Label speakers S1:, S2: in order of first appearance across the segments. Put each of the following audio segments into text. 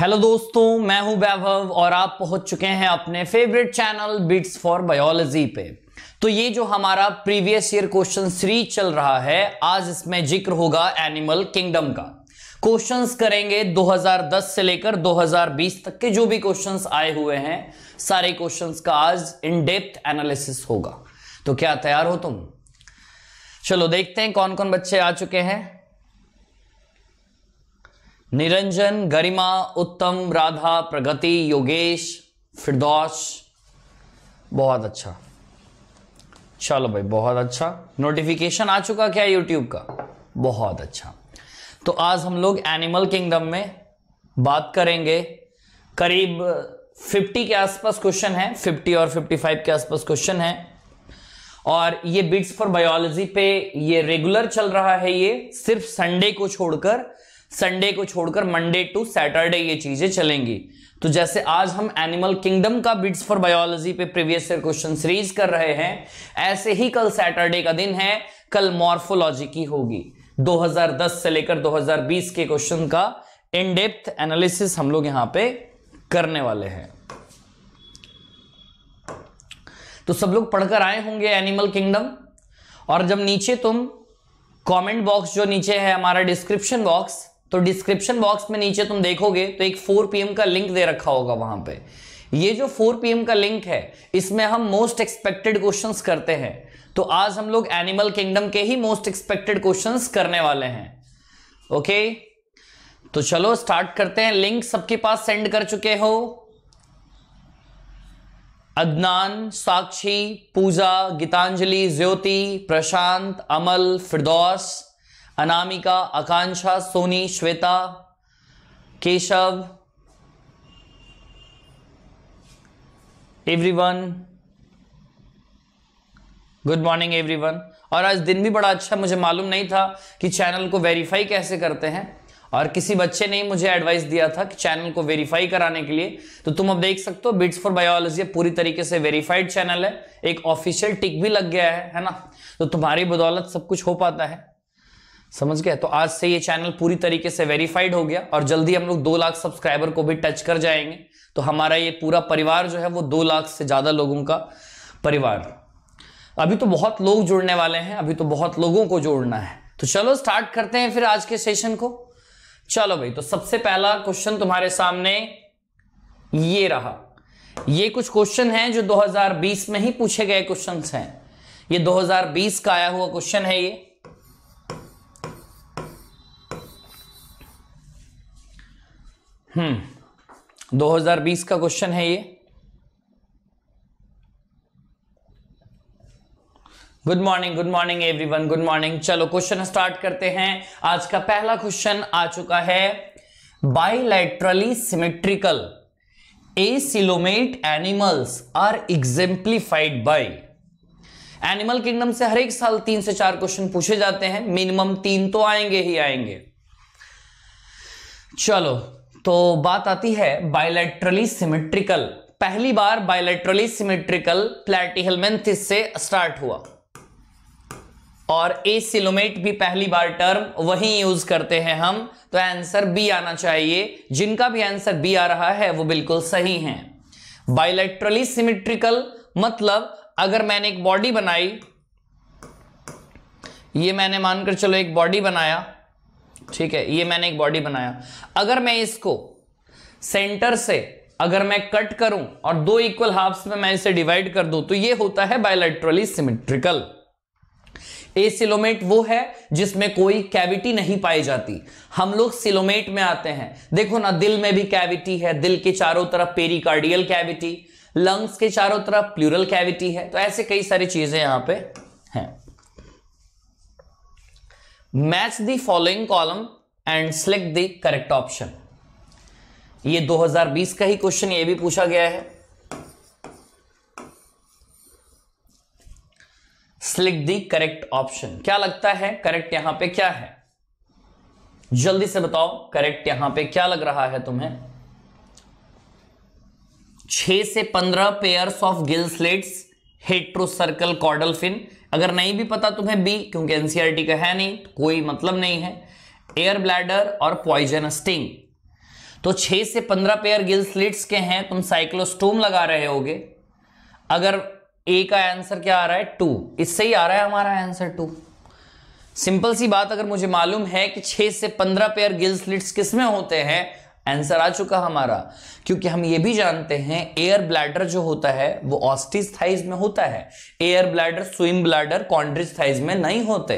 S1: Hello दोस्तों मैं हूं वैभव और आप पहुंच चुके हैं अपने favourite channel Bits for Biology पे तो ये जो हमारा प्रीवियस ईयर क्वेश्चन थ्री चल रहा है आज इसमें जिक्र होगा एनिमल किंगडम का क्वेश्चंस करेंगे 2010 से लेकर 2020 तक के जो भी क्वेश्चंस आए हुए हैं सारे क्वेश्चंस का आज इन डेप्थ एनालिसिस होगा तो क्या तैयार हो तुम चलो देखते हैं कौन कौन बच्चे आ चुके हैं निरंजन गरिमा उत्तम राधा प्रगति योगेश फिरदौस बहुत अच्छा चलो भाई बहुत अच्छा नोटिफिकेशन आ चुका क्या यूट्यूब का बहुत अच्छा तो आज हम लोग एनिमल किंगडम में बात करेंगे करीब 50 के आसपास क्वेश्चन है 50 और 55 के आसपास क्वेश्चन है और ये बिट्स फॉर बायोलॉजी पे ये रेगुलर चल रहा है ये सिर्फ संडे को छोड़कर संडे को छोड़कर मंडे टू सैटरडे ये चीजें चलेंगी तो जैसे आज हम एनिमल किंगडम का बिट्स फॉर बायोलॉजी पे प्रीवियस ईयर क्वेश्चन सीरीज कर रहे हैं ऐसे ही कल सैटरडे का दिन है कल मॉर्फोलॉजी की होगी 2010 से लेकर 2020 के क्वेश्चन का इन डेप्थ एनालिसिस हम लोग यहां पे करने वाले हैं तो सब लोग पढ़कर आए होंगे एनिमल किंगडम और जब नीचे तुम कमेंट बॉक्स जो नीचे है हमारा डिस्क्रिप्शन बॉक्स तो डिस्क्रिप्शन बॉक्स में नीचे तुम देखोगे तो एक 4 पीएम का लिंक दे रखा होगा वहां पे ये जो 4 पीएम का लिंक है इसमें हम मोस्ट एक्सपेक्टेड क्वेश्चंस करते हैं तो आज हम लोग एनिमल किंगडम के ही मोस्ट एक्सपेक्टेड क्वेश्चंस करने वाले हैं ओके तो चलो स्टार्ट करते हैं लिंक सबके पास सेंड कर चुके हो Adnan Sakshi Pooja Geetanjali Jyoti Prashant Amal Firdaus Anamika Akanksha Soni Shweta Keshav everyone good morning everyone और आज दिन भी बड़ा अच्छा मुझे मालूम नहीं था कि चैनल को वेरीफाई कैसे करते हैं और किसी बच्चे ने मुझे एडवाइस दिया था कि चैनल को वेरीफाई कराने के लिए तो तुम अब देख सकते हो बिट्स फॉर बायोलॉजी पूरी तरीके से वेरीफाइड चैनल है एक ऑफिशियल टिक भी लग गया है है ना तो तुम्हारी बदौलत सब कुछ हो पाता है समझ गया तो आज से ये चैनल पूरी तरीके से वेरीफाइड हो गया और जल्दी हम लोग दो लाख सब्सक्राइबर को भी टच कर जाएंगे तो हमारा ये पूरा परिवार जो है वो दो लाख से ज़्यादा लोगों का परिवार अभी तो बहुत लोग जुड़ने वाले हैं अभी तो बहुत लोगों को जोड़ना है तो चलो स्टार्ट करते हैं फिर आज के सेशन को चलो भाई तो सबसे पहला क्वेश्चन तुम्हारे सामने ये रहा ये कुछ क्वेश्चन हैं जो 2020 में ही पूछे गए क्वेश्चंस हैं ये 2020 का आया हुआ क्वेश्चन है ये हम्म 2020 का क्वेश्चन है ये good morning good morning everyone good morning चलो क्वेश्चन स्टार्ट करते हैं आज का पहला क्वेश्चन आ चुका है bilaterally symmetrical acoelomate animals are exemplified by animal kingdom से हर एक साल तीन से चार क्वेश्चन पूछे जाते हैं मिनिमम तीन तो आएंगे ही आएंगे चलो तो बात आती है बायोलेट्रली सिमेट्रिकल पहली बार बायोलेट्रली सिमेट्रिकल प्लेटिहेलमेंथिस से स्टार्ट हुआ और ए सिलोमेट भी पहली बार टर्म वही यूज करते हैं हम तो आंसर बी आना चाहिए जिनका भी आंसर बी आ रहा है वो बिल्कुल सही है बायोलेट्रली सिमेट्रिकल मतलब अगर मैंने एक बॉडी बनाई ये मैंने मानकर चलो एक बॉडी बनाया ठीक है ये मैंने एक बॉडी बनाया अगर मैं इसको सेंटर से अगर मैं कट करूं और दो इक्वल हाफ्स में मैं इसे डिवाइड कर दूं तो ये होता है बायोलेट्रली सिमेट्रिकल ए सिलोमेट वो है जिसमें कोई कैविटी नहीं पाई जाती हम लोग सिलोमेट में आते हैं देखो ना दिल में भी कैविटी है दिल के चारों तरफ पेरिकार्डियल कैविटी लंग्स के चारों तरफ प्लूरल कैविटी है तो ऐसे कई सारी चीजें यहां पे हैं match the following column and select the correct option ये 2020 का ही क्वेश्चन ये भी पूछा गया है सिलेक्ट दी करेक्ट ऑप्शन क्या लगता है करेक्ट यहां पे क्या है जल्दी से बताओ करेक्ट यहां पे क्या लग रहा है तुम्हें छह से पंद्रह pairs of gill slits heterocercal caudal fin अगर नहीं भी पता तुम्हें बी क्योंकि एनसीआरटी e का है नहीं कोई मतलब नहीं है एयर ब्लैडर और पॉइजन स्टिंग तो 6 से 15 पेयर गिल स्लिट्स के हैं तुम साइक्लोस्टोम लगा रहे होगे अगर ए का आंसर क्या आ रहा है टू इससे ही आ रहा है हमारा आंसर टू सिंपल सी बात अगर मुझे मालूम है कि 6 से 15 पेयर गिल स्लिट्स किसमें होते हैं आंसर आ चुका हमारा क्योंकि हम ये भी जानते हैं एयर ब्लैडर जो होता है वो ऑस्टिस थाइज में होता है air bladder swim bladder chondrichthyes में नहीं होते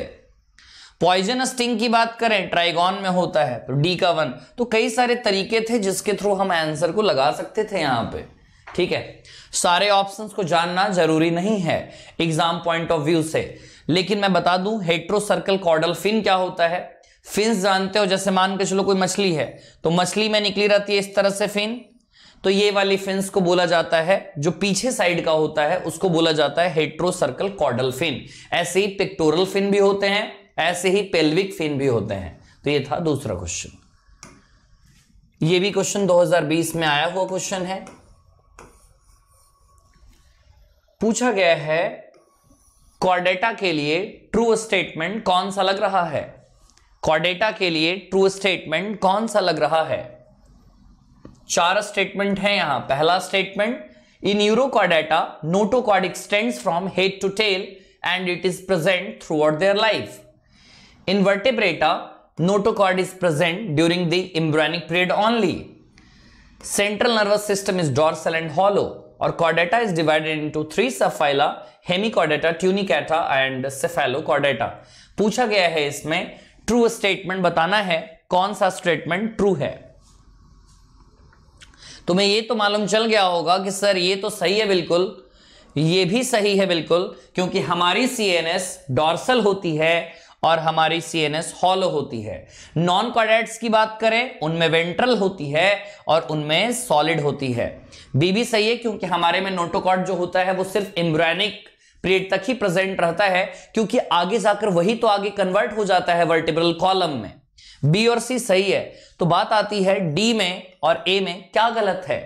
S1: पॉइजन स्टिंग की बात करें ट्राइगॉन में होता है तो डी का वन तो कई सारे तरीके थे जिसके थ्रू हम आंसर को लगा सकते थे यहां पे ठीक है सारे ऑप्शंस को जानना जरूरी नहीं है एग्जाम पॉइंट ऑफ व्यू से लेकिन मैं बता दूं हेट्रो सर्कल कॉर्डल फिन क्या होता है फिन जानते हो जैसे मान के चलो कोई मछली है तो मछली में निकली रहती है इस तरह से फिन तो ये वाली फिंस को बोला जाता है जो पीछे साइड का होता है उसको बोला जाता है हेट्रो सर्कल कॉडल फिन ऐसे ही पिक्टोरल फिन भी होते हैं ऐसे ही पेल्विक फिन भी होते हैं तो ये था दूसरा क्वेश्चन ये भी क्वेश्चन 2020 में आया हुआ क्वेश्चन है पूछा गया है कॉर्डेटा के लिए ट्रू स्टेटमेंट कौन सा लग रहा है क्वाडेटा के लिए ट्रू स्टेटमेंट कौन सा लग रहा है चार स्टेटमेंट है यहां पहला statement in urochordata notochord extends from head to tail and it is present throughout their life in vertebrata notochord is present during the embryonic period only central nervous system is dorsal and hollow और कॉडेटा is divided into three subphyla hemichordata tunicata and cephalochordata पूछा गया है इसमें true statement बताना है कौन सा स्टेटमेंट ट्रू है तुम्हें ये तो मालूम चल गया होगा कि सर ये तो सही है बिल्कुल ये भी सही है बिल्कुल क्योंकि हमारी सीएनएस डॉर्सल होती है और हमारी सीएनएस हॉलो होती है नॉन कॉडेट्स की बात करें उनमें वेंट्रल होती है और उनमें सॉलिड होती है बी भी सही है क्योंकि हमारे में नोटोकॉट जो होता है वो सिर्फ इम्ब्रैनिक प्लेट तक ही प्रेजेंट रहता है क्योंकि आगे जाकर वही तो आगे कन्वर्ट हो जाता है वर्टिब्रल कॉलम में बी और सी सही है तो बात आती है डी में और ए में क्या गलत है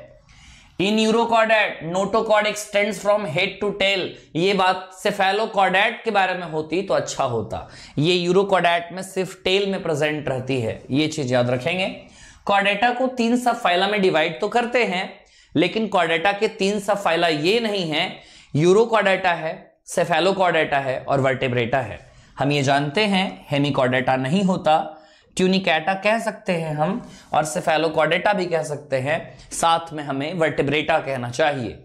S1: in urochordate notochord extend from head to tail ये बात सेफेलोकॉडेट के बारे में होती तो अच्छा होता ये यूरोकॉर्डेट में सिर्फ टेल में प्रेजेंट रहती है ये चीज याद रखेंगे कॉर्डेटा को तीन सब फाइला में डिवाइड तो करते हैं लेकिन कॉर्डेटा के तीन सब फाइला ये नहीं है यूरोकॉर्डेटा है सेफेलोकॉर्डेटा है और वर्टेब्रेटा है हम ये जानते हैं हेमिकॉर्डेटा नहीं होता ट्यूनिकैटा कह सकते हैं हम और सेफेलोकॉर्डेटा भी कह सकते हैं साथ में हमें वर्टिब्रेटा कहना चाहिए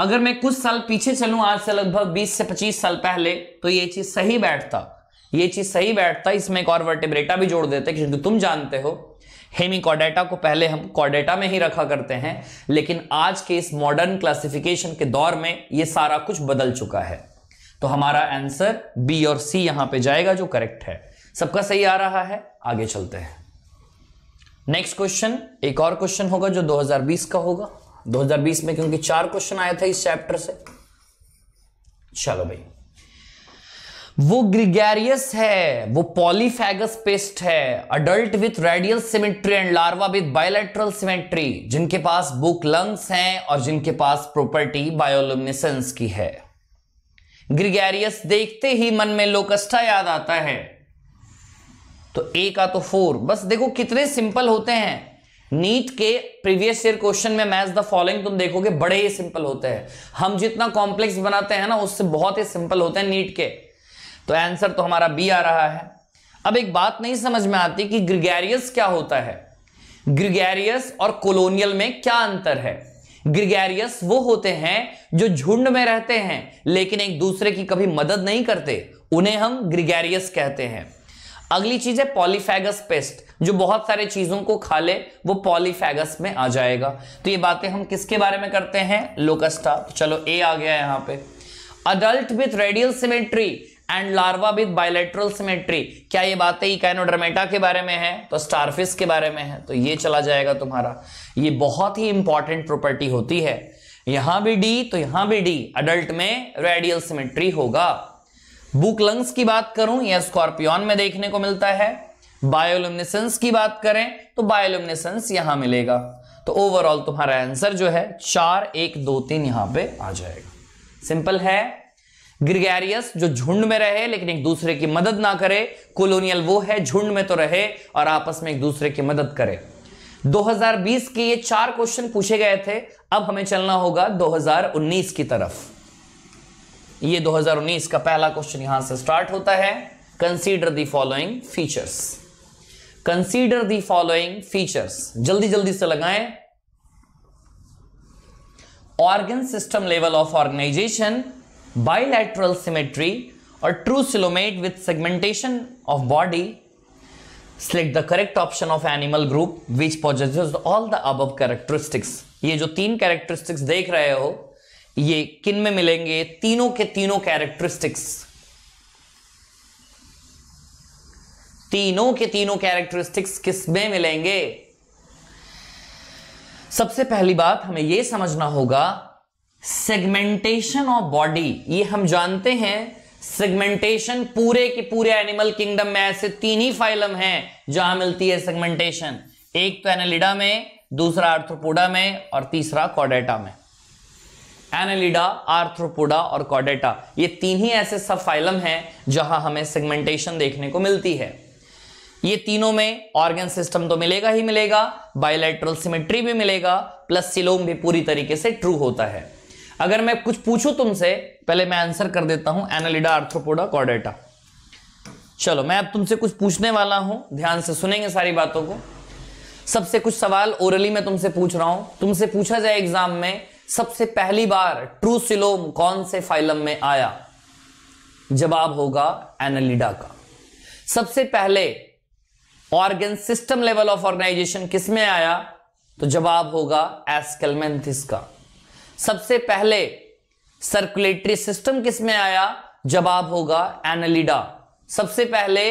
S1: अगर मैं कुछ साल पीछे चलूं आज से लगभग 20 से 25 साल पहले तो ये चीज सही बैठता ये चीज सही बैठता इसमें एक और वर्टिब्रेटा भी जोड़ देते क्योंकि तुम जानते हो हेमी कॉडेटा को पहले हम कॉडेटा में ही रखा करते हैं लेकिन आज के इस मॉडर्न क्लासिफिकेशन के दौर में ये सारा कुछ बदल चुका है तो हमारा आंसर बी और सी यहां पे जाएगा जो करेक्ट है सबका सही आ रहा है आगे चलते हैं नेक्स्ट क्वेश्चन एक और क्वेश्चन होगा जो 2020 का होगा 2020 में क्योंकि चार क्वेश्चन आया था इस चैप्टर से चलो भाई वो ग्रिगेरियस है वो पॉलीफेगस पेस्ट है adult with radial symmetry and larva with bilateral symmetry जिनके पास बुक लंग्स हैं और जिनके पास प्रॉपर्टी बायोलुमिनेसेंस की है ग्रिगेरियस देखते ही मन में लोकस्टा याद आता है तो ए का तो फोर बस देखो कितने सिंपल होते हैं नीट के प्रीवियस ईयर क्वेश्चन में मैच द फॉलोइंग तुम देखोगे बड़े ही सिंपल होते हैं हम जितना कॉम्प्लेक्स बनाते हैं ना उससे बहुत ही सिंपल होते हैं नीट के तो आंसर तो हमारा बी आ रहा है अब एक बात नहीं समझ में आती कि ग्रिगेरियस क्या होता है ग्रिगेरियस और कोलोनियल में क्या अंतर है ग्रिगेरियस वो होते हैं जो झुंड में रहते हैं लेकिन एक दूसरे की कभी मदद नहीं करते उन्हें हम ग्रिगेरियस कहते हैं अगली चीज है पॉलीफेगस पेस्ट जो बहुत सारे चीजों को खा ले वो पॉलीफेगस में आ जाएगा तो ये बातें हम किसके बारे में करते हैं लोकस्टा तो चलो ए आ गया यहां पे adult with radial symmetry and larva with bilateral symmetry क्या ये बातें इकाइनोडर्मेटा के बारे में है तो स्टारफिश के बारे में है तो ये चला जाएगा तुम्हारा ये बहुत ही इंपॉर्टेंट प्रॉपर्टी होती है यहां भी डी तो यहां भी डी अडल्ट में रेडियल सिमेट्री होगा बुक लंग्स की बात करूं यह स्कॉर्पियन में देखने को मिलता है बायोलुमिनेसेंस की बात करें तो बायोलुमिनेसेंस यहां मिलेगा तो ओवरऑल तुम्हारा आंसर जो है चार एक दो तीन यहां पे आ जाएगा सिंपल है ग्रिगेरियस जो झुंड में रहे लेकिन एक दूसरे की मदद ना करे कोलोनियल वो है झुंड में तो रहे और आपस में एक दूसरे की मदद करे 2020 के ये चार क्वेश्चन पूछे गए थे अब हमें चलना होगा 2019 की तरफ ये 2019 का पहला क्वेश्चन यहां से स्टार्ट होता है consider the following features consider the following features जल्दी जल्दी से लगाएं organ system level of organisation bilateral symmetry or true silomate with segmentation of body, select the correct option of animal group which possesses all the above characteristics. ये जो तीन characteristics देख रहे हो ये किन में मिलेंगे तीनों के तीनों characteristics. तीनों के तीनों characteristics किस में मिलेंगे सबसे पहली बात हमें यह समझना होगा सेगमेंटेशन ऑफ बॉडी ये हम जानते हैं सेगमेंटेशन पूरे के पूरे एनिमल किंगडम में ऐसे तीन ही फाइलम हैं जहां मिलती है सेगमेंटेशन एक तो एनालिडा में दूसरा आर्थ्रोपोडा में और तीसरा कॉडेटा में एनालिडा आर्थ्रोपोडा और कॉडेटा ये तीन ही ऐसे सब फाइलम हैं जहां हमें सेगमेंटेशन देखने को मिलती है ये तीनों में ऑर्गन सिस्टम तो मिलेगा ही मिलेगा बायोलेट्रल सिमेट्री भी मिलेगा प्लस सिलोम भी पूरी तरीके से ट्रू होता है अगर मैं कुछ पूछूं तुमसे पहले मैं आंसर कर देता हूं एनालिडा आर्थ्रोपोडा कॉर्डेटा चलो मैं अब तुमसे कुछ पूछने वाला हूं ध्यान से सुनेंगे सारी बातों को सबसे कुछ सवाल ओरली मैं तुमसे पूछ रहा हूं तुमसे पूछा जाए एग्जाम में सबसे पहली बार ट्रू सिलोम कौन से फाइलम में आया जवाब होगा एनालिडा का सबसे पहले organ system level of organisation किसमें आया तो जवाब होगा एस्केलमेंथिस का सबसे पहले सर्कुलेटरी सिस्टम किसमें आया जवाब होगा एनालिडा सबसे पहले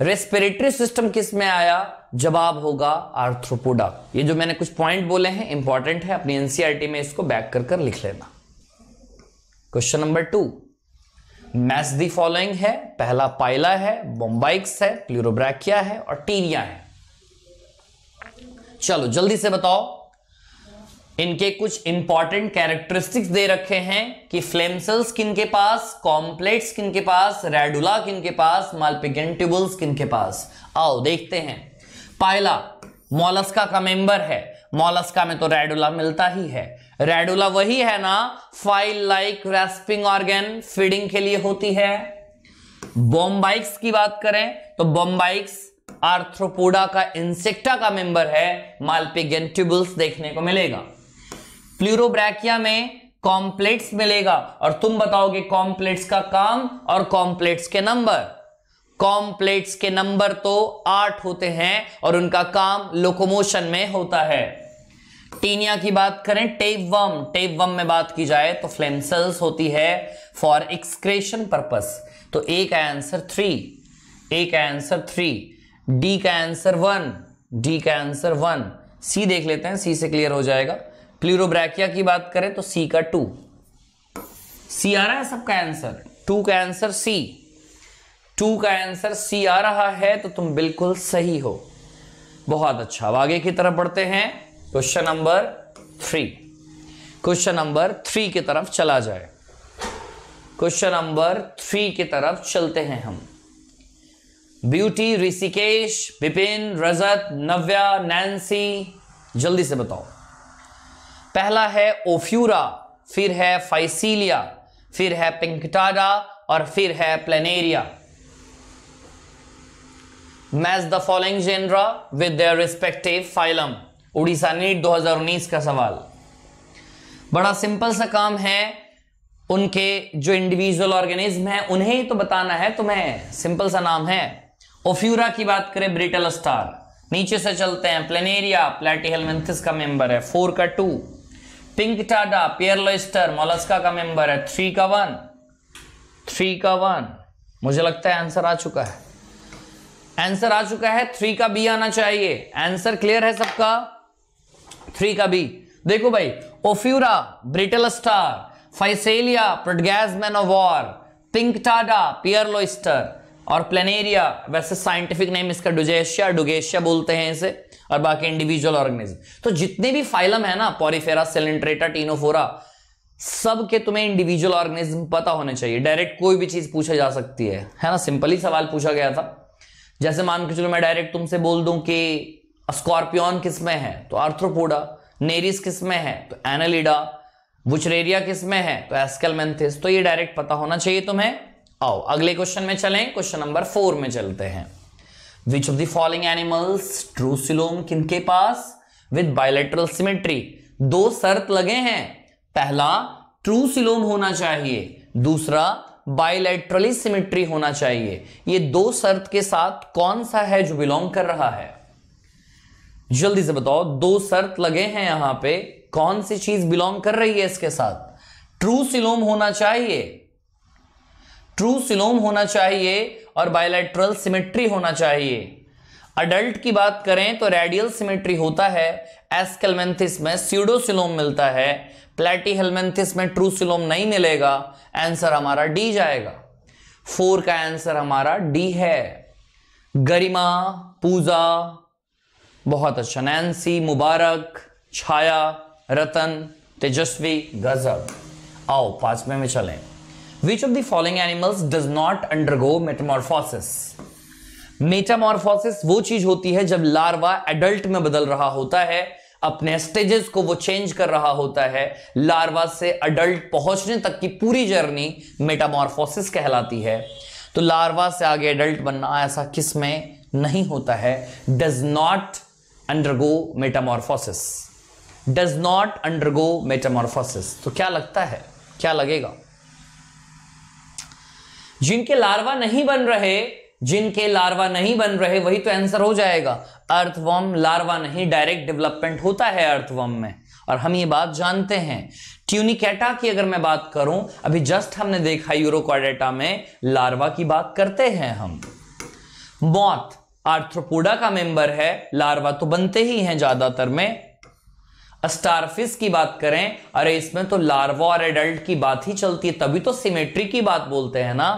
S1: रेस्पिरेटरी सिस्टम किसमें आया जवाब होगा आर्थ्रोपोडा ये जो मैंने कुछ पॉइंट बोले हैं इंपॉर्टेंट है अपनी एनसीआरटी e में इसको बैक कर कर लिख लेना question number two match the following है पहला पाइला है बोम्बाइक्स है प्लूरोब्रैकिया है और टीरिया है चलो जल्दी से बताओ इनके कुछ इंपॉर्टेंट कैरेक्टरिस्टिक्स दे रखे हैं कि फ्लेम सेल्स किन के पास कॉम्प्लेक्स किन के पास रेडुला किन के पास मालपिगेंटिबुल्स किन के पास आओ देखते हैं पायला मोलस्का का मेंबर है मोलस्का में तो रेडुला मिलता ही है रेडुला वही है ना file like rasping organ feeding के लिए होती है बॉम्बाइक्स की बात करें तो बॉम्बाइक्स आर्थ्रोपोडा का इंसेक्टा का मेंबर है मालपिगेंटिबुल्स देखने को मिलेगा फ्लूरोब्रैकिया में कॉम्प्लेट्स मिलेगा और तुम बताओगे कॉम्प्लेट्स का काम और कॉम्प्लेट्स के नंबर कॉम्प्लेट्स के नंबर तो आठ होते हैं और उनका काम लोकोमोशन में होता है टीनिया की बात करें टेपवम टेपवम में बात की जाए तो फ्लेम सेल्स होती है फॉर एक्सक्रेशन पर्पस तो ए का आंसर थ्री ए का आंसर थ्री डी का आंसर वन डी का आंसर वन सी देख लेते हैं सी से क्लियर हो जाएगा प्लूरोब्रैकिया की बात करें तो सी का टू सी आ रहा है सबका आंसर टू का आंसर सी टू का आंसर सी आ रहा है तो तुम बिल्कुल सही हो बहुत अच्छा अब आगे की तरफ बढ़ते हैं question number three question number three की तरफ चला जाए क्वेश्चन नंबर थ्री की तरफ चलते हैं हम ब्यूटी ऋषिकेश विपिन रजत नव्या नैन्सी जल्दी से बताओ पहला है ओफ्यूरा फिर है फाइसीलिया फिर है पिंकटाडा और फिर है planaria match the following genera with their respective phylum Orissa NEET 2019 का सवाल बड़ा सिंपल सा काम है उनके जो इंडिविजुअल ऑर्गेनिज्म है उन्हें ही तो बताना है तुम्हें तो सिंपल सा नाम है ओफ्यूरा की बात करें ब्रिटल स्टार नीचे से चलते हैं प्लेनेरिया प्लेटी का मेंबर है फोर का two pinctada pearl mollusca का मेंबर है थ्री का वन थ्री का वन मुझे लगता है आंसर आ चुका है आंसर आ चुका है थ्री का बी आना चाहिए आंसर क्लियर है सबका थ्री का बी देखो भाई ophiura brittle star physalia portuguese man of war pinctada pearl oyster और प्लेनेरिया वैसे साइंटिफिक नेम इसका डुजेशिया डुगेशिया बोलते हैं इसे और बाकी इंडिविजुअल ऑर्गेनिज्म तो जितने भी फाइलम है ना पॉरीफेरा सिलेंट्रेटा टीनोफोरा सब के तुम्हें इंडिविजुअल ऑर्गेनिज्म पता होने चाहिए डायरेक्ट कोई भी चीज पूछा जा सकती है है ना सिंपल ही सवाल पूछा गया था जैसे मान के चलो मैं डायरेक्ट तुमसे बोल दूं कि स्कॉर्पियन किसमें है तो आर्थ्रोपोडा नेरिस किसमें है तो एनालिडा वुचरेरिया किसमें है तो एस्कलमेंथिस तो ये डायरेक्ट पता होना चाहिए तुम्हें आओ अगले क्वेश्चन में चलें क्वेश्चन नंबर फोर में चलते हैं which of the following animals true coelom किनके पास विद बायोलेट्रल सिमेट्री दो शर्त लगे हैं पहला ट्रूसिलोम होना चाहिए दूसरा बायोलेट्रली सिमेट्री होना चाहिए ये दो शर्त के साथ कौन सा है जो बिलोंग कर रहा है जल्दी से बताओ दो शर्त लगे हैं यहां पे कौन सी चीज बिलोंग कर रही है इसके साथ ट्रू सिलोम होना चाहिए ट्रू सिलोम होना चाहिए और बायोलेट्रल सिमेट्री होना चाहिए अडल्ट की बात करें तो रेडियल सिमेट्री होता है एस्केलमेंथिस में सीडोसिलोम मिलता है प्लेटी हेलमेंथिस में ट्रू सिलोम नहीं मिलेगा आंसर हमारा डी जाएगा फोर का आंसर हमारा डी है गरिमा पूजा बहुत अच्छा नैन्सी मुबारक छाया रतन तेजस्वी गजब आओ पांचवें में चलें Which of the following animals does not undergo metamorphosis? Metamorphosis वो चीज होती है जब लार्वा एडल्ट में बदल रहा होता है अपने स्टेजेस को वो चेंज कर रहा होता है लार्वा से अडल्ट पहुंचने तक की पूरी जर्नी मेटामॉर्फोसिस कहलाती है तो लार्वा से आगे एडल्ट बनना ऐसा किस में नहीं होता है does not undergo metamorphosis does not undergo metamorphosis तो क्या लगता है क्या लगेगा जिनके लार्वा नहीं बन रहे जिनके लार्वा नहीं बन रहे वही तो आंसर हो जाएगा अर्थवम लार्वा नहीं डायरेक्ट डेवलपमेंट होता है अर्थवम में और हम ये बात जानते हैं ट्यूनिकेटा की अगर मैं बात करूं अभी जस्ट हमने देखा यूरोक्वाडेटा में लार्वा की बात करते हैं हम मौत आर्थ्रोपोडा का मेंबर है लार्वा तो बनते ही हैं ज्यादातर में स्टारफिश की बात करें अरे इसमें तो लार्वा और एडल्ट की बात ही चलती है तभी तो सिमेट्री की बात बोलते हैं ना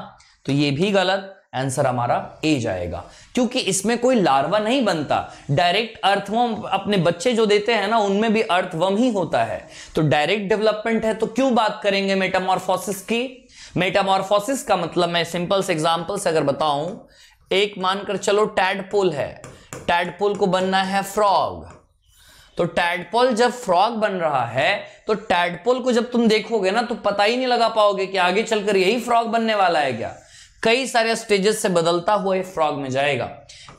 S1: तो ये भी गलत आंसर हमारा ए जाएगा क्योंकि इसमें कोई लार्वा नहीं बनता डायरेक्ट अर्थवम अपने बच्चे जो देते हैं ना उनमें भी अर्थवम ही होता है तो डायरेक्ट डेवलपमेंट है तो क्यों बात करेंगे मेटामॉर्फोसिस की मेटामॉर्फोसिस का मतलब मैं सिंपल से एग्जाम्पल से अगर बताऊं एक मानकर चलो टैडपोल है टैडपोल को बनना है फ्रॉग तो टैडपोल जब फ्रॉग बन रहा है तो टैडपोल को जब तुम देखोगे ना तो पता ही नहीं लगा पाओगे कि आगे चलकर यही फ्रॉग बनने वाला है क्या कई सारे स्टेजेस से बदलता हुआ ये फ्रॉग में जाएगा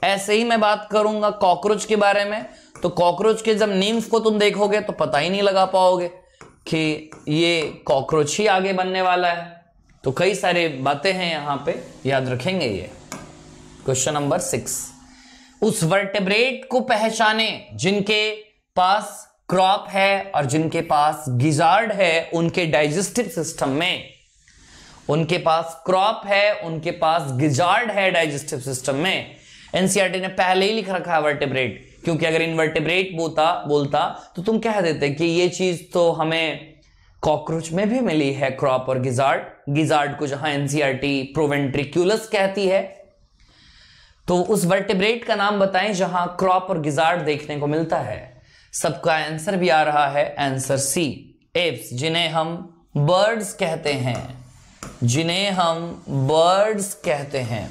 S1: ऐसे ही मैं बात करूंगा कॉकरोच के बारे में तो कॉकरोच के जब नीम्स को तुम देखोगे तो पता ही नहीं लगा पाओगे कि ये कॉकरोच ही आगे बनने वाला है तो कई सारे बातें हैं यहाँ पे याद रखेंगे ये क्वेश्चन नंबर सिक्स उस वर्टेब्रेट को पहचाने जिनके पास क्रॉप है और जिनके पास गिजार्ड है उनके डाइजेस्टिव सिस्टम में उनके पास क्रॉप है उनके पास गिजार्ड है डाइजेस्टिव सिस्टम में एनसीआरटी ने पहले ही लिख रखा है वर्टिब्रेट क्योंकि अगर इनवर्टिब्रेट बोता बोलता तो तुम कह देते कि ये चीज तो हमें कॉकरोच में भी मिली है क्रॉप और गिजार्ड गिजार्ड को जहां एनसीआरटी प्रोवेंट्रिक्यूलस कहती है तो उस वर्टिब्रेट का नाम बताएं जहां क्रॉप और गिजार्ड देखने को मिलता है सबका आंसर भी आ रहा है आंसर सी एप्स जिन्हें हम बर्ड्स कहते हैं जिन्हें हम बर्ड्स कहते हैं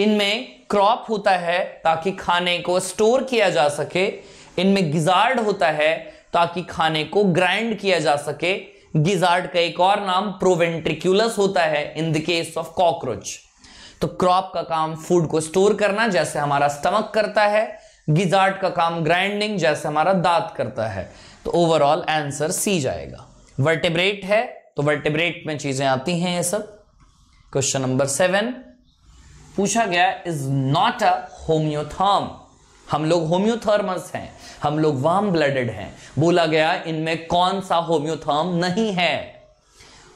S1: इनमें क्रॉप होता है ताकि खाने को स्टोर किया जा सके इनमें गिजार्ड होता है ताकि खाने को ग्राइंड किया जा सके गिजार्ड का एक और नाम प्रोवेंट्रिक्यूलस होता है in the case of cockroach तो क्रॉप का काम फूड को स्टोर करना जैसे हमारा स्टमक करता है गिजार्ड का काम ग्राइंडिंग जैसे हमारा दांत करता है तो ओवरऑल आंसर सी जाएगा वर्टेब्रेट है तो वर्टिब्रेट में चीजें आती हैं ये सब क्वेश्चन नंबर सेवन पूछा गया इज नॉट अ होम्योथर्म हम लोग होम्योथर्मस हैं हम लोग वार्म ब्लडेड हैं बोला गया इनमें कौन सा होम्योथर्म नहीं है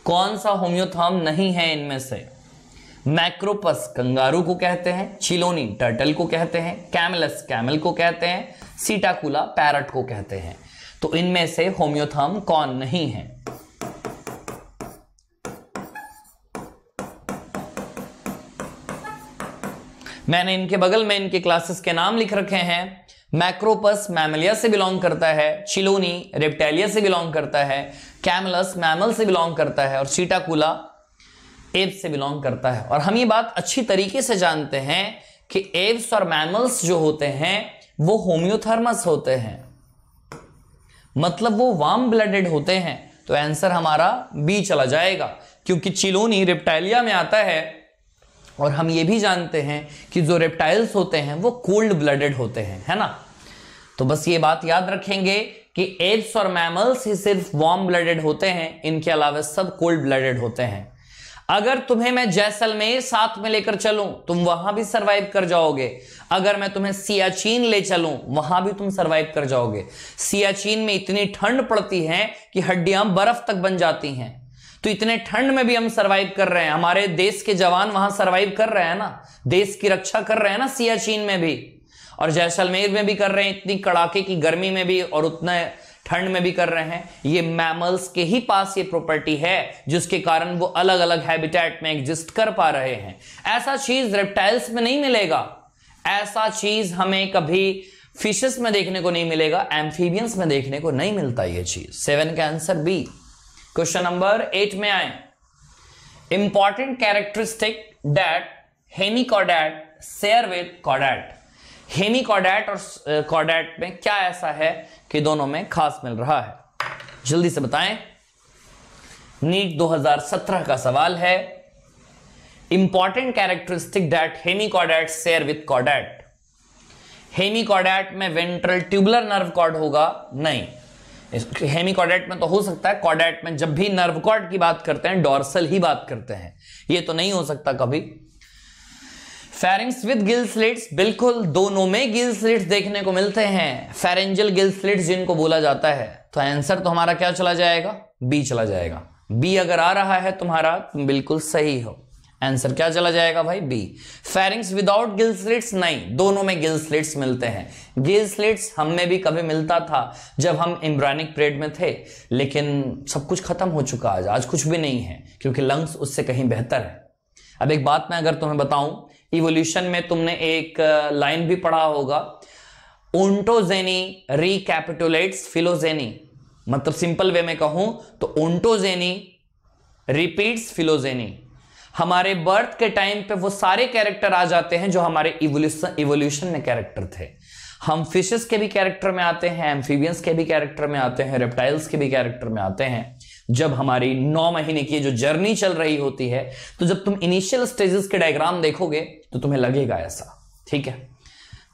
S1: कौन सा होम्योथर्म नहीं है इनमें से मैक्रोपस कंगारू को कहते हैं चिलोनी टर्टल को कहते हैं कैमलस कैमल को कहते हैं सीटाकुला पैरट को कहते हैं तो इनमें से होम्योथर्म कौन नहीं है मैंने इनके बगल में इनके क्लासेस के नाम लिख रखे हैं मैक्रोपस मैमलिया से बिलोंग करता है चिलोनी रेप्टेलिया से बिलोंग करता है कैमलस मैमल से बिलोंग करता है और सीटाकूला एब्स से बिलोंग करता है और हम ये बात अच्छी तरीके से जानते हैं कि एब्स और मैमल्स जो होते हैं वो होम्योथर्मस होते हैं मतलब वो वार्म ब्लडेड होते हैं तो आंसर हमारा बी चला जाएगा क्योंकि चिलोनी रिप्टाइलिया में आता है और हम ये भी जानते हैं कि जो रेप्टाइल्स होते हैं वो कोल्ड ब्लडेड होते हैं है ना तो बस ये बात याद रखेंगे कि एप्स और मैमल्स ही सिर्फ वार्म ब्लडेड होते हैं इनके अलावा सब कोल्ड ब्लडेड होते हैं अगर तुम्हें मैं जैसलमेर साथ में लेकर चलूं तुम वहां भी सरवाइव कर जाओगे अगर मैं तुम्हें सियाचिन ले चलूं वहां भी तुम सरवाइव कर जाओगे सियाचिन में इतनी ठंड पड़ती है कि हड्डियां बर्फ तक बन जाती हैं तो इतने ठंड में भी हम सरवाइव कर रहे हैं हमारे देश के जवान वहां सरवाइव कर रहे हैं ना देश की रक्षा कर रहे हैं ना सियाचिन में भी और जैसलमेर में भी कर रहे हैं इतनी कड़ाके की गर्मी में भी और उतना ठंड में भी कर रहे हैं ये मैमल्स के ही पास ये प्रॉपर्टी है जिसके कारण वो अलग अलग हैबिटेट में एग्जिस्ट कर पा रहे हैं ऐसा चीज रेप्टाइल्स में नहीं मिलेगा ऐसा चीज हमें कभी फिशेस में देखने को नहीं मिलेगा एम्फीबियंस में देखने को नहीं मिलता ये चीज सेवन का answer B question number eight में आए important characteristic that hemichordate share with कॉडैट हेनी कॉडैट और कॉडैट में क्या ऐसा है कि दोनों में खास मिल रहा है जल्दी से बताएं नीट 2017 का सवाल है important characteristic that hemichordate share with कॉडैट हेमी कॉडैट में वेंट्रल ट्यूबुलर नर्व कॉर्ड होगा नहीं हेमी में तो हो सकता है कॉडेट में जब भी नर्व कॉर्ड की बात करते हैं डॉर्सल ही बात करते हैं ये तो नहीं हो सकता कभी फेरिंग्स विद गिल स्लिट्स बिल्कुल दोनों में गिल स्लिट्स देखने को मिलते हैं फेरेंजल गिल स्लिट्स जिनको बोला जाता है तो आंसर तो हमारा क्या चला जाएगा बी चला जाएगा बी अगर आ रहा है तुम्हारा तुम बिल्कुल सही हो आंसर क्या चला जाएगा भाई B pharynx without gill slits नहीं दोनों में गिल स्लिट्स मिलते हैं गिल स्लिट्स हम में भी कभी मिलता था जब हम इम्ब्रानिक पीरियड में थे लेकिन सब कुछ खत्म हो चुका आज आज कुछ भी नहीं है क्योंकि लंग्स उससे कहीं बेहतर है अब एक बात मैं अगर तुम्हें बताऊं इवोल्यूशन में तुमने एक लाइन भी पढ़ा होगा ओंटोजेनी रिकैपिटुलेट्स फिलोजेनी मतलब सिंपल वे में कहूं तो ओंटोजेनी रिपीट्स फिलोजेनी हमारे बर्थ के टाइम पे वो सारे कैरेक्टर आ जाते हैं जो हमारे इवोल्यूशन में कैरेक्टर थे हम फिशेस के भी कैरेक्टर में आते हैं एम्फीबियंस के भी कैरेक्टर में आते हैं रेप्टाइल्स के भी कैरेक्टर में आते हैं जब हमारी नौ महीने की जो जर्नी चल रही होती है तो जब तुम इनिशियल स्टेजेस के डायग्राम देखोगे तो तुम्हें लगेगा ऐसा ठीक है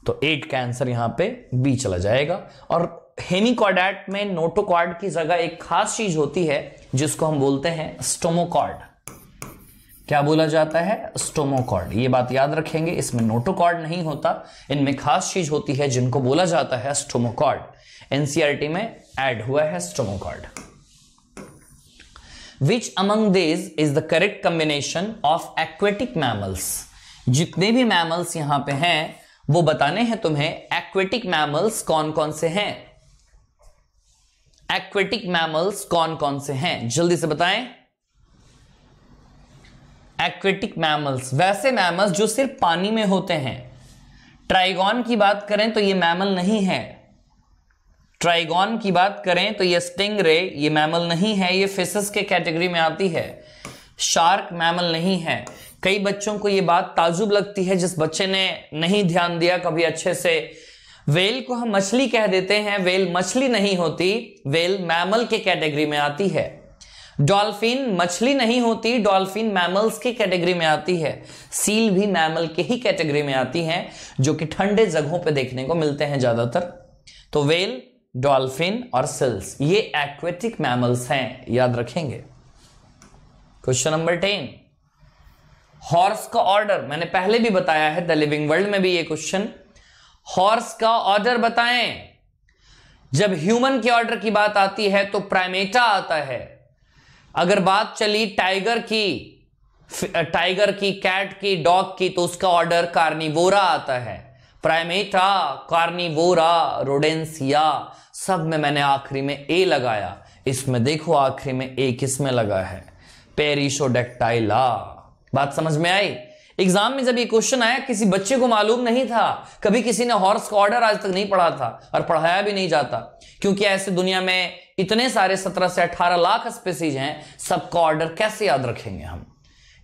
S1: तो एट का आंसर यहां पे बी चला जाएगा और हेमिकॉडेट में नोटोकॉर्ड की जगह एक खास चीज होती है जिसको हम बोलते हैं स्टोमोकॉर्ड क्या बोला जाता है स्टोमोकॉर्ड ये बात याद रखेंगे इसमें नोटोकॉर्ड नहीं होता इनमें खास चीज होती है जिनको बोला जाता है स्टोमोकॉर्ड एनसीआरटी में ऐड हुआ है stomochord which among these is the correct combination of aquatic mammals जितने भी मैमल्स यहां पे हैं वो बताने हैं तुम्हें एक्वेटिक मैमल्स कौन कौन से हैं एक्वेटिक मैमल्स कौन कौन से हैं जल्दी से बताएं एक्वेटिक मैमल्स वैसे मैमल्स जो सिर्फ पानी में होते हैं ट्राइगॉन की बात करें तो ये मैमल नहीं है ट्राइगॉन की बात करें तो ये स्टिंग रे ये मैमल नहीं है ये फिशेस के कैटेगरी में आती है शार्क मैमल नहीं है कई बच्चों को ये बात ताजुब लगती है जिस बच्चे ने नहीं ध्यान दिया कभी अच्छे से वेल को हम मछली कह देते हैं वेल मछली नहीं होती वेल मैमल के कैटेगरी में आती है डॉल्फिन मछली नहीं होती डॉल्फिन मैमल्स की कैटेगरी में आती है सील भी मैमल के ही कैटेगरी में आती है जो कि ठंडे जगहों पर देखने को मिलते हैं ज्यादातर तो वेल डॉल्फिन और सिल्स ये एक्वेटिक मैमल्स हैं याद रखेंगे क्वेश्चन नंबर टेन हॉर्स का ऑर्डर मैंने पहले भी बताया है द लिविंग वर्ल्ड में भी ये क्वेश्चन हॉर्स का ऑर्डर बताएं जब ह्यूमन के ऑर्डर की बात आती है तो प्राइमेटा आता है अगर बात चली टाइगर की टाइगर की कैट की डॉग की तो उसका ऑर्डर कार्निवोरा आता है प्राइमेटा कार्निवोरा रोडेंसिया सब में मैंने आखिरी में ए लगाया इसमें देखो आखिरी में ए किस में लगा है पेरिशोडेक्टाइला बात समझ में आई एग्जाम में जब ये क्वेश्चन आया किसी बच्चे को मालूम नहीं था कभी किसी ने हॉर्स का ऑर्डर आज तक नहीं पढ़ा था और पढ़ाया भी नहीं जाता क्योंकि ऐसे दुनिया में इतने सारे सत्रह से अठारह लाख स्पेसीज हैं सबका ऑर्डर कैसे याद रखेंगे हम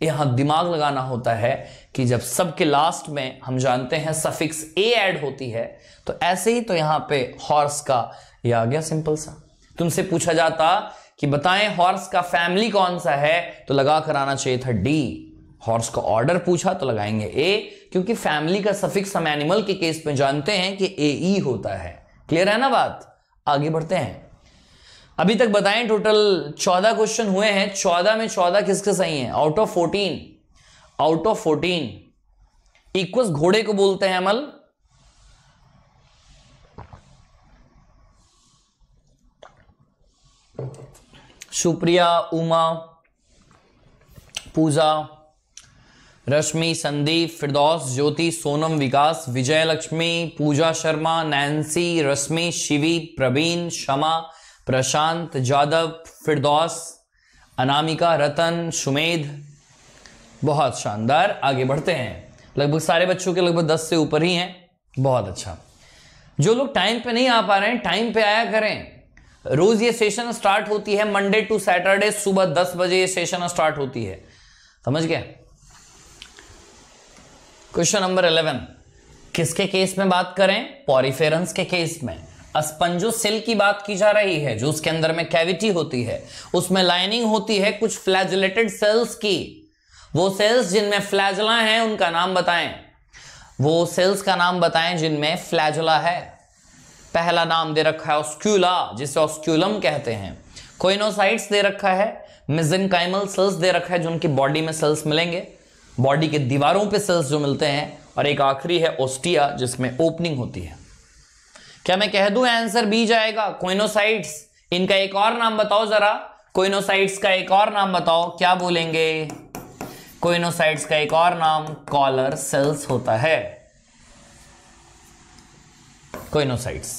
S1: यहां दिमाग लगाना होता है कि जब सबके लास्ट में हम जानते हैं सफिक्स ए ऐड होती है तो ऐसे ही तो यहां पे हॉर्स का ये आ गया सिंपल सा तुमसे पूछा जाता कि बताएं हॉर्स का फैमिली कौन सा है तो लगा कर आना चाहिए था डी हॉर्स का ऑर्डर पूछा तो लगाएंगे ए क्योंकि फैमिली का सफिक्स हम एनिमल के केस में जानते हैं कि ए ई e होता है क्लियर है ना बात आगे बढ़ते हैं अभी तक बताएं टोटल चौदह क्वेश्चन हुए हैं चौदह में चौदह किसके सही हैं out of fourteen out of fourteen equus घोड़े को बोलते हैं अमल सुप्रिया उमा पूजा रश्मि संदीप फिरदौस ज्योति सोनम विकास विजय लक्ष्मी पूजा शर्मा नैन्सी रश्मि शिवी प्रवीण शमा प्रशांत जादव फिरदौस अनामिका रतन सुमेध बहुत शानदार आगे बढ़ते हैं लगभग सारे बच्चों के लगभग दस से ऊपर ही हैं बहुत अच्छा जो लोग टाइम पे नहीं आ पा रहे हैं टाइम पे आया करें रोज ये सेशन स्टार्ट होती है मंडे टू सैटरडे सुबह दस बजे ये सेशन स्टार्ट होती है समझ गए क्वेश्चन नंबर इलेवन किसके केस में बात करें पॉरीफेरेंस के केस में स्पंजो सेल की बात की जा रही है जो उसके अंदर में कैविटी होती है उसमें लाइनिंग होती है कुछ फ्लैजलेटेड सेल्स की वो सेल्स जिनमें फ्लैजला है उनका नाम बताएं वो सेल्स का नाम बताएं जिनमें फ्लैजला है पहला नाम दे रखा है ऑस्क्यूला जिसे ऑस्क्यूलम कहते हैं कोइनोसाइट्स दे रखा है मिजनकाइमल सेल्स दे रखा है जो उनकी बॉडी में सेल्स मिलेंगे बॉडी के दीवारों पे सेल्स जो मिलते हैं और एक आखिरी है ओस्टिया जिसमें ओपनिंग होती है क्या मैं कह दूं आंसर बी जाएगा कोइनोसाइट्स इनका एक और नाम बताओ जरा कोइनोसाइट्स का एक और नाम बताओ क्या बोलेंगे कोइनोसाइट्स का एक और नाम कॉलर सेल्स होता है कोइनोसाइट्स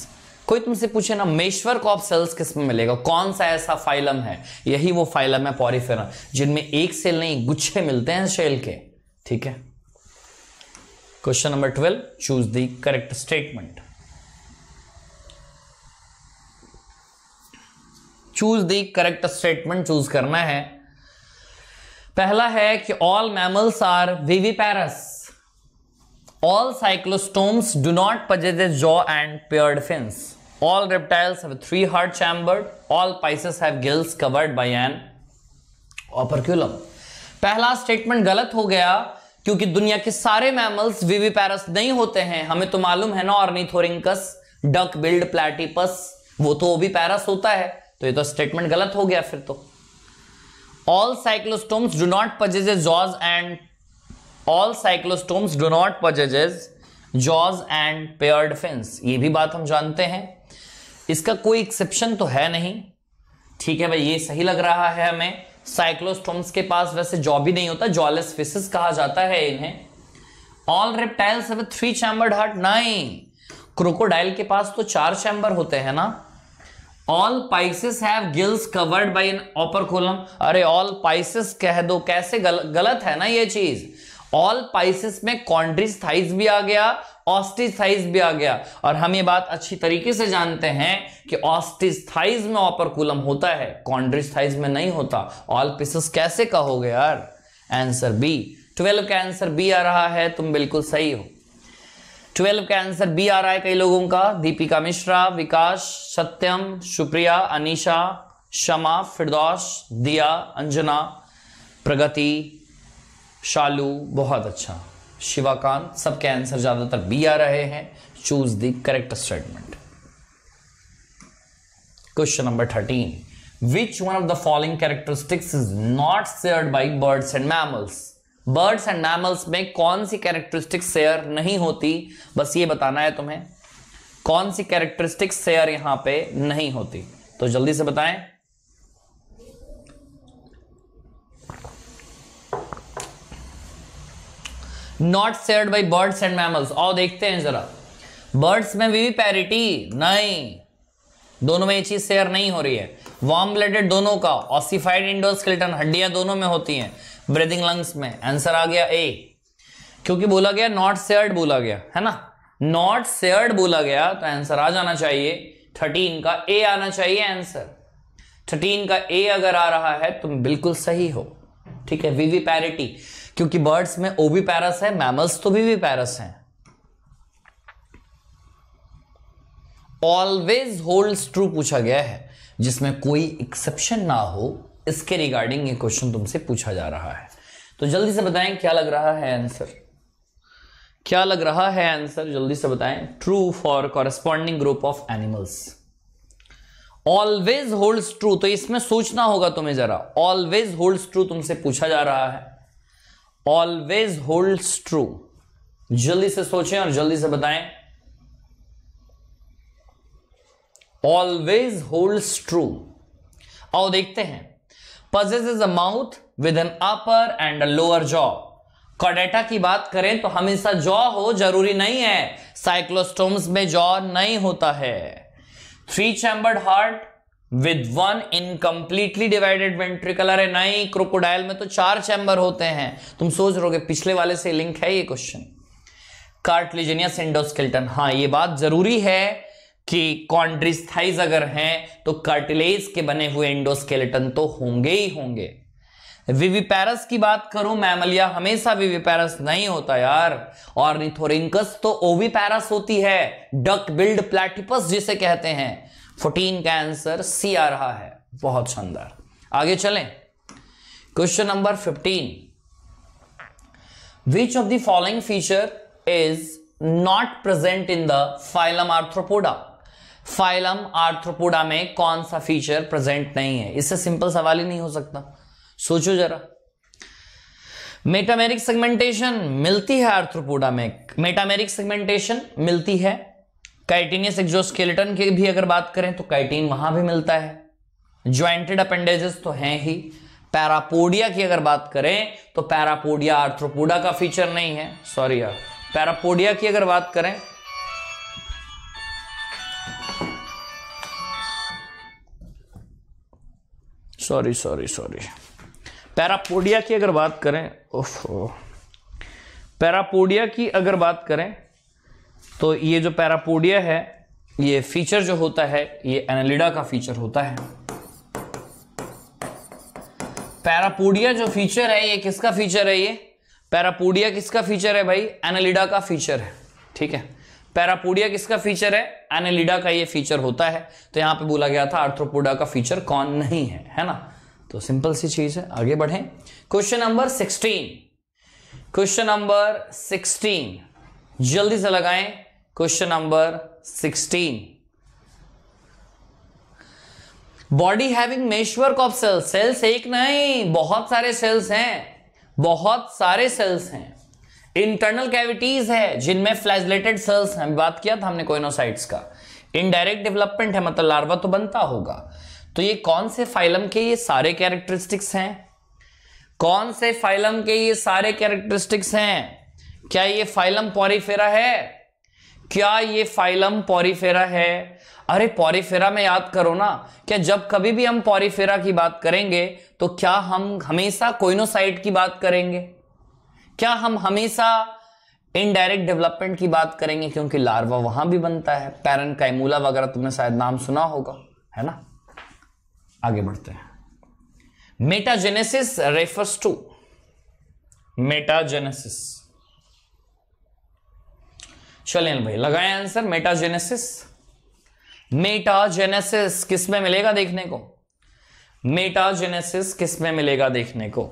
S1: कोई तुमसे पूछे ना मेश्वर को सेल्स किस में मिलेगा कौन सा ऐसा फाइलम है यही वो फाइलम है पॉरीफेर जिनमें एक सेल नहीं गुच्छे मिलते हैं सेल के ठीक है question number twelve choose the correct statement choose the correct statement choose करना है पहला है कि all mammals are viviparous all cyclostomes do not possess jaw and paired fins. All reptiles have three heart chamber all pisces have gills covered by an operculum पहला statement गलत हो गया क्योंकि दुनिया के सारे मैमल्स विवीपैरस नहीं होते हैं हमें तो मालूम है ना ऑर्निथोरिंकस डक बिल्ड प्लेटिपस वो तो वो भी पैरस होता है तो ये तो स्टेटमेंट गलत हो गया फिर तो all cyclostomes do not possess jaws and all cyclostomes do not possess jaws and paired fins ये भी बात हम जानते हैं इसका कोई एक्सेप्शन तो है नहीं ठीक है भाई ये सही लग रहा है हमें साइक्लोस्टोम्स के पास वैसे जॉ भी नहीं होता जॉलेस फिशेस कहा जाता है इन्हें all reptiles three chambered heart nine crocodile के पास तो चार चैम्बर होते हैं ना all pisces have gills covered by an operculum अरे ऑल पाइसिस कह दो कैसे गल, गलत है ना ये चीज ऑल पाइसिस में कॉन्ड्रिज थाइस भी आ गया ऑस्टिस भी आ गया और हम ये बात अच्छी तरीके से जानते हैं कि ऑस्टिस में ऑपर कोलम होता है कॉन्ड्रिज थाइस में नहीं होता ऑल पीसेस कैसे कहोगे यार आंसर बी ट्वेल्व का आंसर बी आ रहा है तुम बिल्कुल सही हो ट्वेल्व का आंसर बी आ रहा है कई लोगों का दीपिका मिश्रा विकास सत्यम सुप्रिया अनिशा शमा फिरदौस दिया अंजना प्रगति शालू बहुत अच्छा शिवाकांत सबके आंसर ज़्यादातर बी आ रहे हैं choose the correct statement question number thirteen which one of the following characteristics is not shared by birds and mammals birds and mammals में कौन सी कैरेक्टरिस्टिक्स शेयर नहीं होती बस ये बताना है तुम्हें कौन सी कैरेक्टरिस्टिक शेयर यहां पे नहीं होती तो जल्दी से बताएं not shared by birds and mammals और देखते हैं जरा बर्ड्स में वीवी पैरिटी नहीं दोनों में ये चीज शेयर नहीं हो रही है वार्म ब्लडेड दोनों का ऑसिफाइड इंडोस्केल्टन हड्डियां दोनों में होती हैं ब्रीदिंग लंग्स में आंसर आ गया ए क्योंकि बोला गया नॉट सेयर्ड बोला गया है ना नॉट सेयर्ड बोला गया तो आंसर आ जाना चाहिए थर्टीन का ए आना चाहिए आंसर थर्टीन का ए अगर आ रहा है तुम बिल्कुल सही हो ठीक है वीवी पैरिटी क्योंकि बर्ड्स में ओबी पैरस है मैमल्स तो वीवी पैरस हैं ऑलवेज होल्ड ट्रू पूछा गया है जिसमें कोई एक्सेप्शन ना हो इसके रिगार्डिंग ये क्वेश्चन तुमसे पूछा जा रहा है तो जल्दी से बताएं क्या लग रहा है आंसर क्या लग रहा है आंसर जल्दी से बताएं true for corresponding group of animals always holds true तो इसमें सोचना होगा तुम्हें जरा ऑलवेज होल्ड्स ट्रू तुमसे पूछा जा रहा है ऑलवेज होल्ड्स ट्रू जल्दी से सोचें और जल्दी से बताएं ऑलवेज होल्ड्स ट्रू आओ देखते हैं possesses a mouth with an upper and a lower jaw कॉडेटा की बात करें तो हमेशा जॉ हो जरूरी नहीं है साइक्लोस्टोम्स में जॉ नहीं होता है three chambered heart with one incompletely divided ventricular है नहीं क्रोकोडाइल में तो चार चैम्बर होते हैं तुम सोच रहोगे पिछले वाले से लिंक है ये क्वेश्चन कार्टलिजिनियस इंडोस्केल्टन हाँ ये बात जरूरी है कि कॉन्ड्रिस्थाइज अगर हैं तो कार्टिलेज के बने हुए इंडोस्केलेटन तो होंगे ही होंगे विविपैरस की बात करूं मैमलिया हमेशा विविपैरस नहीं होता यार और निथोरिंकस तो ओविपैरस होती है डक बिल्ड प्लेटिपस जिसे कहते हैं फोर्टीन का आंसर सी आ रहा है बहुत शानदार आगे चलें question number fifteen which of the following feature is not present in the phylum arthropoda phylum arthropoda में कौन सा फीचर प्रेजेंट नहीं है इससे सिंपल सवाल ही नहीं हो सकता सोचो जरा मेटामेरिक सेगमेंटेशन मिलती है आर्थ्रोपोडा में मेटामेरिक सेगमेंटेशन मिलती है काइटिनियस एक्जोस्केलेटन की भी अगर बात करें तो काइटिन वहां भी मिलता है ज्वाइंटेड अपेंडेजेस तो हैं ही पैरापोडिया की अगर बात करें तो पैरापोडिया आर्थ्रोपोडा का फीचर नहीं है सॉरी यार पैरापोडिया की अगर बात करें सॉरी सॉरी सॉरी पैरापोडिया की अगर बात करें ओफ पैरापोडिया की अगर बात करें तो ये जो पैरापोडिया है ये फीचर जो होता है ये एनालिडा का फीचर होता है पैरापोडिया जो फीचर है ये किसका फीचर है ये पैरापोडिया किसका फीचर है भाई एनालिडा का फीचर है ठीक है पैरापोडिया किसका फीचर है एनेलिडा का ये फीचर होता है तो यहां पे बोला गया था आर्थ्रोपोडा का फीचर कौन नहीं है है ना तो सिंपल सी चीज है आगे बढ़े question number sixteen question number sixteen जल्दी से लगाएं question number sixteen body having meshwork of cells cells एक नहीं बहुत सारे सेल्स हैं बहुत सारे सेल्स हैं इंटरनल कैविटीज है जिनमें फ्लैजलेटेड सेल्स हम बात किया था हमने कोइनोसाइट्स का इनडायरेक्ट डेवलपमेंट है मतलब लार्वा तो बनता होगा तो ये कौन से फाइलम के ये सारे कैरेक्टरिस्टिक्स हैं कौन से फाइलम के ये सारे कैरेक्टरिस्टिक्स हैं क्या ये फाइलम पॉरीफेरा है क्या ये फाइलम पॉरीफेरा है अरे पॉरीफेरा में याद करो ना क्या जब कभी भी हम पॉरीफेरा की बात करेंगे तो क्या हम हमेशा कोइनोसाइट की बात करेंगे क्या हम हमेशा इनडायरेक्ट डेवलपमेंट की बात करेंगे क्योंकि लार्वा वहां भी बनता है पैरन कैमूला वगैरह तुमने शायद नाम सुना होगा है ना आगे बढ़ते हैं मेटाजेनेसिस रेफर्स टू मेटाजेनेसिस चलिए भाई लगाए आंसर मेटाजेनेसिस मेटाजेनेसिस किसमें मिलेगा देखने को मेटाजेनेसिस किसमें मिलेगा देखने को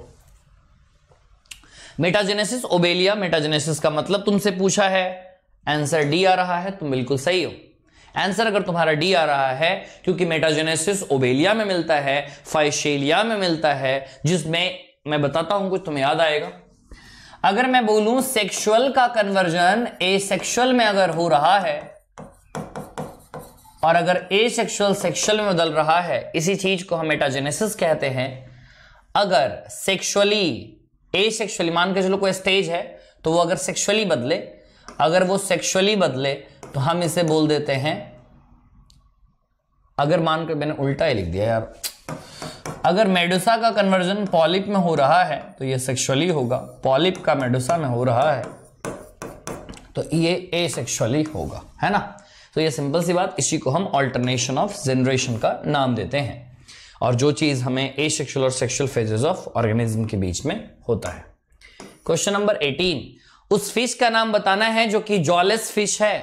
S1: मेटाजेनेसिस ओबेलिया मेटाजेनेसिस का मतलब तुमसे पूछा है आंसर डी आ रहा है तुम बिल्कुल सही हो आंसर अगर तुम्हारा डी आ रहा है क्योंकि मेटाजेनेसिस ओबेलिया में मिलता है फाइशेलिया में मिलता है जिसमें मैं बताता हूं कुछ तुम्हें याद आएगा अगर मैं बोलूं सेक्सुअल का कन्वर्जन ए सेक्शुअल में अगर हो रहा है और अगर ए सेक्शुअल सेक्शुअल में बदल रहा है इसी चीज को हम मेटाजेनेसिस कहते हैं अगर सेक्सुअली ए सेक्सुअली मान के चलो कोई स्टेज है तो वो अगर सेक्सुअली बदले अगर वो सेक्सुअली बदले तो हम इसे बोल देते हैं अगर मानकर मैंने उल्टा ही लिख दिया यार अगर मेडुसा का कन्वर्जन पॉलिप में हो रहा है तो ये सेक्सुअली होगा पॉलिप का मेडुसा में हो रहा है तो ये ए सेक्शुअली होगा है ना तो ये सिंपल सी बात इसी को हम ऑल्टरनेशन ऑफ जनरेशन का नाम देते हैं और जो चीज़ हमें ए सेक्शुअल और सेक्शुअल फेजेस ऑफ ऑर्गेनिज्म के बीच में होता है क्वेश्चन नंबर 18 उस फिश का नाम बताना है जो कि जॉलेस फिश है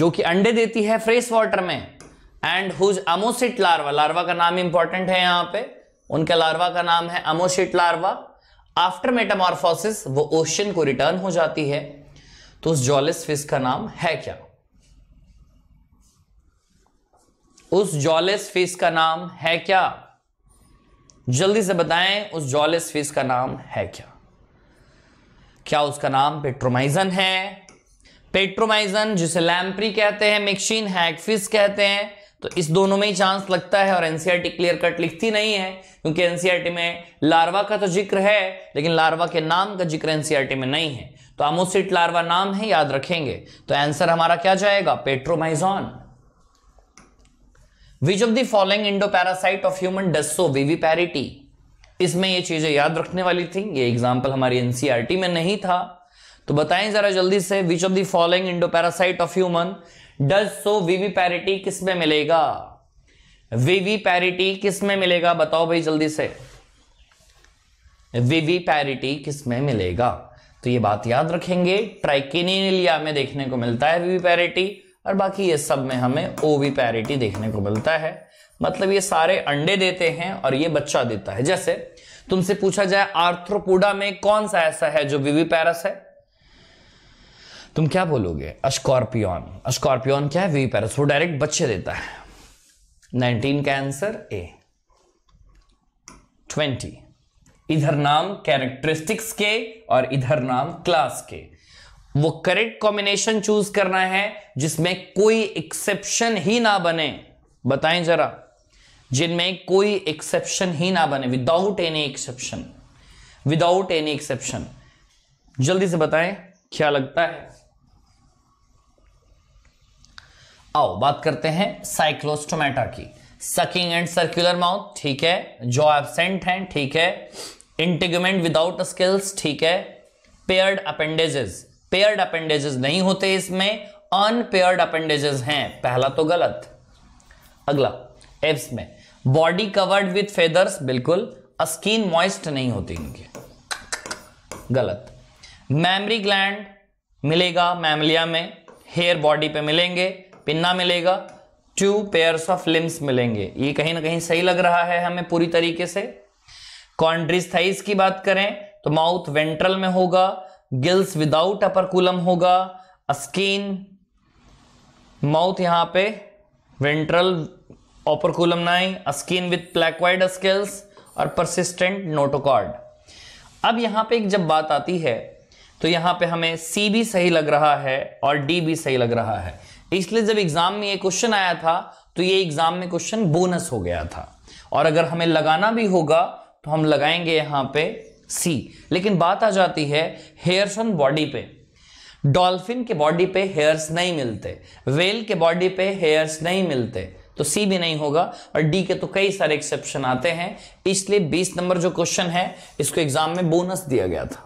S1: जो कि अंडे देती है फ्रेश वाटर में and whose ammocoete larva larva का नाम इंपॉर्टेंट है यहां पे उनका लार्वा का नाम है अमोसिट लार्वा आफ्टर मेटामॉर्फोसिस वो ओशन को रिटर्न हो जाती है तो उस जॉलिस फिश का नाम है क्या उस जॉलेस फिश का नाम है क्या जल्दी से बताएं उस जॉलेस फिश का नाम है क्या क्या उसका नाम पेट्रोमाइजन है पेट्रोमाइजन जिसे लैम्प्री कहते हैं मिक्सिन हैगफिश कहते हैं तो इस दोनों में ही चांस लगता है और एनसीआरटी क्लियर कट लिखती नहीं है क्योंकि एनसीआरटी e में लार्वा का तो जिक्र है लेकिन लार्वा के नाम का जिक्र एनसीआरटी e में नहीं है तो आमोसिट लार्वा नाम है याद रखेंगे तो आंसर हमारा क्या जाएगा petromyzon which of the following endoparasite of human does show viviparity इसमें ये चीजें याद रखने वाली थी ये एग्जाम्पल हमारी एनसीआरटी e में नहीं था तो बताएं जरा जल्दी से which of the following endoparasite of human does show viviparity किसमें मिलेगा वीवीपैरिटी पैरिटी किसमें मिलेगा बताओ भाई जल्दी से वीवीपैरिटी पैरिटी किसमें मिलेगा तो ये बात याद रखेंगे ट्राइकेनिलिया में देखने को मिलता है वीवीपैरिटी और बाकी ये सब में हमें ओवी पैरिटी देखने को मिलता है मतलब ये सारे अंडे देते हैं और ये बच्चा देता है जैसे तुमसे पूछा जाए आर्थ्रोपोडा में कौन सा ऐसा है जो विवीपैरस है तुम क्या बोलोगे अस्कॉर्पियन अस्कॉर्पियन क्या है विवीपैरस वो डायरेक्ट बच्चे देता है 19 का आंसर ए 20 इधर नाम कैरेक्टरिस्टिक्स के और इधर नाम क्लास के वो करेक्ट कॉम्बिनेशन चूज करना है जिसमें कोई एक्सेप्शन ही ना बने बताएं जरा जिनमें कोई एक्सेप्शन ही ना बने without any exception without any exception जल्दी से बताएं क्या लगता है आओ बात करते हैं साइक्लोस्टोमेटा की सकिंग एंड सर्कुलर माउथ ठीक है जो एबसेंट हैं ठीक है इंटिगमेंट विदाउट स्किल्स ठीक है पेयर्ड अपेंडेजेस पेयर्ड अपेंडेजेस नहीं होते इसमें अनपेयर्ड अपेंडेजेस हैं पहला तो गलत अगला एप्स में बॉडी कवर्ड विथ फेदर्स बिल्कुल स्किन मॉइस्ट नहीं होती इनकी गलत मैमरी ग्लैंड मिलेगा मैमलिया में हेयर बॉडी पे मिलेंगे पिन्ना मिलेगा टू पेयर्स ऑफ लिम्स मिलेंगे ये कहीं ना कहीं सही लग रहा है हमें पूरी तरीके से कॉन्ड्रिस्थाइस की बात करें तो माउथ वेंट्रल में होगा गिल्स विदाउट अपरकुलम होगा स्किन माउथ यहां पे वेंट्रल ओपरकुलम नाई स्किन विथ प्लैकवाइड स्केल्स और परसिस्टेंट नोटोकॉर्ड अब यहां पे एक जब बात आती है तो यहां पे हमें सी भी सही लग रहा है और डी भी सही लग रहा है इसलिए जब एग्जाम में ये क्वेश्चन आया था तो ये एग्जाम में क्वेश्चन बोनस हो गया था और अगर हमें लगाना भी होगा तो हम लगाएंगे यहां पे सी लेकिन बात आ जाती है हेयर्स ऑन बॉडी पे डॉल्फिन के बॉडी पे हेयर्स नहीं मिलते वेल के बॉडी पे हेयर्स नहीं मिलते तो सी भी नहीं होगा और डी के तो कई सारे एक्सेप्शन आते हैं इसलिए 20 नंबर जो क्वेश्चन है इसको एग्जाम में बोनस दिया गया था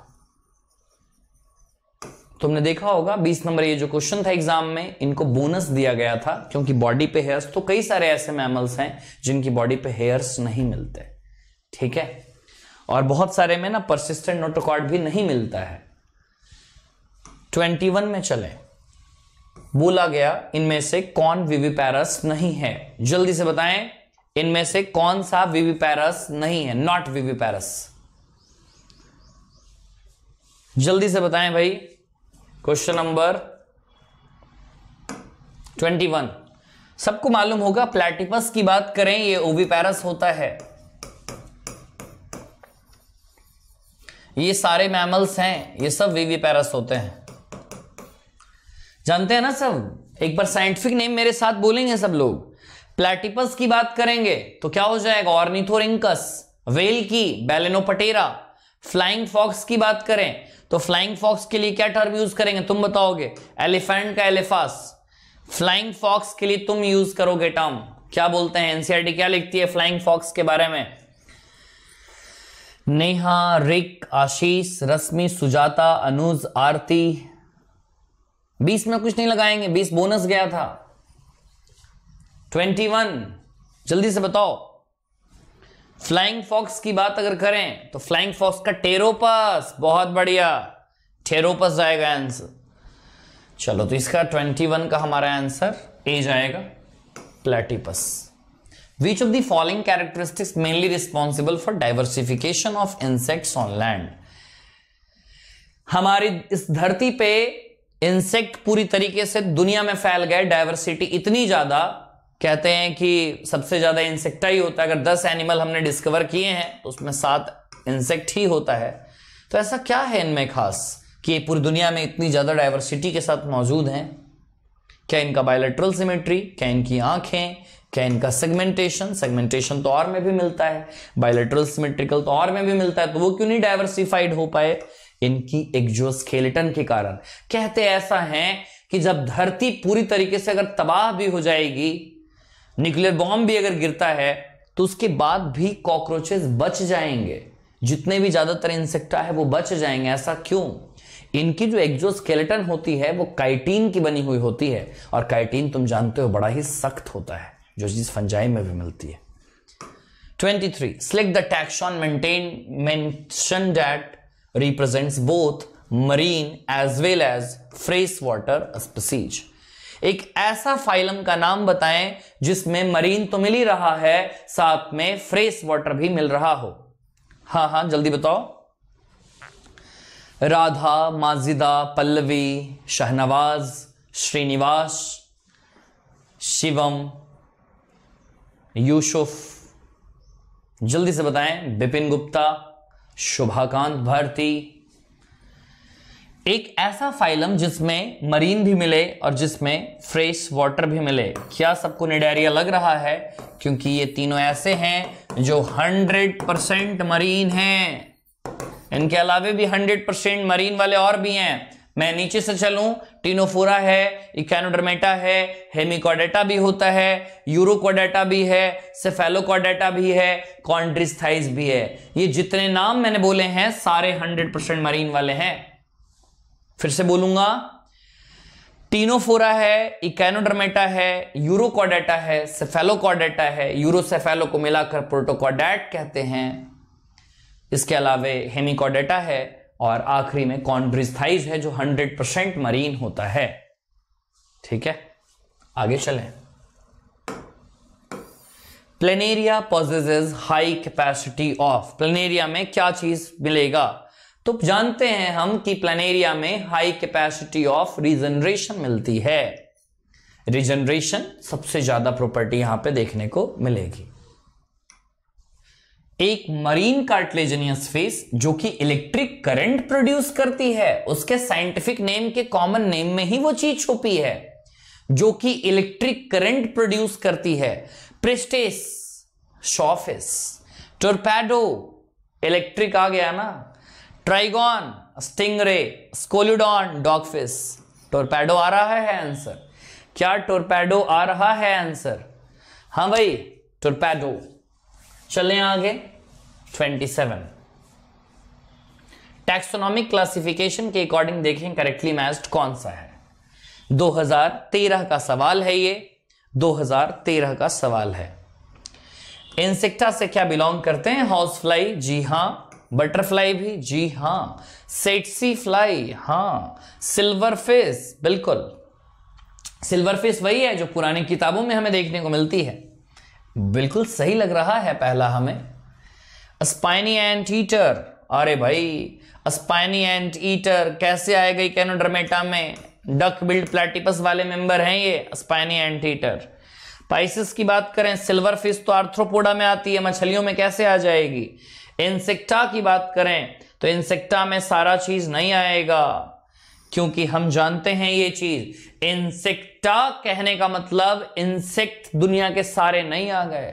S1: तुमने देखा होगा 20 नंबर ये जो क्वेश्चन था एग्जाम में इनको बोनस दिया गया था क्योंकि बॉडी पे हेयर्स तो कई सारे ऐसे मैमल्स हैं जिनकी बॉडी पे हेयर्स नहीं मिलते ठीक है और बहुत सारे में ना परसिस्टेंट नोटोकॉर्ड भी नहीं मिलता है 21 में चले बोला गया इनमें से कौन विविपैरस नहीं है जल्दी से बताएं इनमें से कौन सा विविपैरस नहीं है नॉट विविपैरस जल्दी से बताएं भाई क्वेश्चन नंबर 21 सबको मालूम होगा प्लेटिपस की बात करें ये ओवीपैरस होता है ये सारे मैमल्स हैं ये सब पैरस होते हैं जानते हैं ना सब एक बार साइंटिफिक नेम मेरे साथ बोलेंगे सब लोग प्लेटिपस की बात करेंगे तो क्या हो जाएगा ऑर्निथोरिंकस वेल की बेलेनोपटेरा फ्लाइंग फॉक्स की बात करें तो फ्लाइंग फॉक्स के लिए क्या टर्म यूज करेंगे तुम बताओगे एलिफेंट का एलिफास फ्लाइंग फॉक्स के लिए तुम यूज करोगे टर्म क्या बोलते हैं एनसीआरटी e क्या लिखती है फ्लाइंग फॉक्स के बारे में नेहा रिक आशीष रश्मि सुजाता अनुज आरती बीस में कुछ नहीं लगाएंगे बीस बोनस गया था ट्वेंटी वन जल्दी से बताओ फ्लाइंग फॉक्स की बात अगर करें तो फ्लाइंग फॉक्स का टेरोपस बहुत बढ़िया टेरोपस जाएगा आंसर चलो तो इसका ट्वेंटी वन का हमारा आंसर ए जाएगा platypus Which of the following characteristics mainly responsible for diversification of insects on land? हमारी इस धरती पे इंसेक्ट पूरी तरीके से दुनिया में फैल गए डायवर्सिटी इतनी ज्यादा कहते हैं कि सबसे ज्यादा इंसेक्टा ही होता है अगर दस एनिमल हमने डिस्कवर किए हैं तो उसमें सात इंसेक्ट ही होता है तो ऐसा क्या है इनमें खास कि पूरी दुनिया में इतनी ज़्यादा डायवर्सिटी के साथ मौजूद हैं क्या इनका बायोलेट्रल सिमेट्री क्या इनकी आंखें क्या इनका सेगमेंटेशन सेगमेंटेशन तो और में भी मिलता है बायोलेट्रल सिमेट्रिकल तो और में भी मिलता है तो वो क्यों नहीं डाइवर्सिफाइड हो पाए इनकी एक्जोस्केलेटन के कारण कहते ऐसा है कि जब धरती पूरी तरीके से अगर तबाह भी हो जाएगी न्यूक्लियर बॉम्ब भी अगर गिरता है तो उसके बाद भी कॉकरोचेस बच जाएंगे जितने भी ज्यादातर इंसेक्टा है वो बच जाएंगे ऐसा क्यों इनकी जो एक्जोस्केलेटन होती है वो काइटीन की बनी हुई होती है और काइटीन तुम जानते हो बड़ा ही सख्त होता है जो चीज़ फंजाई में भी मिलती है 23 select the taxon maintain mentioned that both marine as well as fresh freshwater species एक ऐसा फाइलम का नाम बताएं जिसमें मरीन तो मिल ही रहा है साथ में फ्रेश वाटर भी मिल रहा हो हाँ हाँ जल्दी बताओ राधा माजिदा पल्लवी शहनवाज श्रीनिवास शिवम यूसुफ जल्दी से बताएं बिपिन गुप्ता शुभाकांत भारती एक ऐसा फाइलम जिसमें मरीन भी मिले और जिसमें फ्रेश वाटर भी मिले क्या सबको निडेरिया लग रहा है क्योंकि ये तीनों ऐसे हैं जो 100 परसेंट मरीन हैं इनके अलावे भी 100 परसेंट मरीन वाले और भी हैं मैं नीचे से चलूं टीनोफोरा है इकैनोडर्मेटा है हेमिकॉडेटा भी होता है यूरोकोडेटा भी है सेफेलोकोडेटा भी है कॉन्ड्रिस्थाइस भी है ये जितने नाम मैंने बोले हैं सारे 100 परसेंट मरीन वाले हैं फिर से बोलूंगा टीनोफोरा है इकैनोडर्मेटा है यूरोकोडेटा है सेफेलोकोडेटा है यूरोसेफेलो को मिलाकर प्रोटोकॉडेट कहते हैं इसके अलावे हेमिकोडेटा है और आखिरी में कॉन्ड्रिस्थाइज है जो 100 परसेंट मरीन होता है ठीक है आगे चलें planaria possesses high capacity of planaria में क्या चीज मिलेगा तो जानते हैं हम कि प्लेनेरिया में हाई कैपेसिटी ऑफ रिजनरेशन मिलती है रिजनरेशन सबसे ज्यादा प्रॉपर्टी यहां पे देखने को मिलेगी एक मरीन कार्टिलेजनियस फेस जो कि इलेक्ट्रिक करंट प्रोड्यूस करती है उसके साइंटिफिक नेम के कॉमन नेम में ही वो चीज छुपी है जो कि इलेक्ट्रिक करंट प्रोड्यूस करती है प्रिस्टेस शॉफिस टोरपैडो इलेक्ट्रिक आ गया ना ट्राइगॉन स्टिंगरे स्कोलिडॉन डॉगफिस टोरपैडो आ रहा है आंसर क्या टोरपैडो आ रहा है आंसर हाँ भाई टोरपैडो चले आगे 27 टैक्सोनॉमिक क्लासिफिकेशन के अकॉर्डिंग देखें करेक्टली मैच कौन सा है 2013 का सवाल है ये 2013 का सवाल है इंसेक्टा से क्या बिलोंग करते हैं हाउस फ्लाई जी हां बटरफ्लाई भी जी हां सेटसी फ्लाई हाँ सिल्वर फिश हाँ। बिल्कुल सिल्वर फिश वही है जो पुरानी किताबों में हमें देखने को मिलती है बिल्कुल सही लग रहा है पहला हमें स्पाइनी एंड ईटर अरे भाई स्पाइनी एंड ईटर कैसे गई कैनोड्रमेटा में डक बिल्ड प्लेटिपस वाले मेंबर हैं ये स्पाइनी एंड ईटर पाइसिस की बात करें सिल्वर फिश तो आर्थ्रोपोडा में आती है मछलियों में कैसे आ जाएगी इंसेक्टा की बात करें तो इंसेक्टा में सारा चीज नहीं आएगा क्योंकि हम जानते हैं ये चीज इंसेक्टा कहने का मतलब इंसेक्ट दुनिया के सारे नहीं आ गए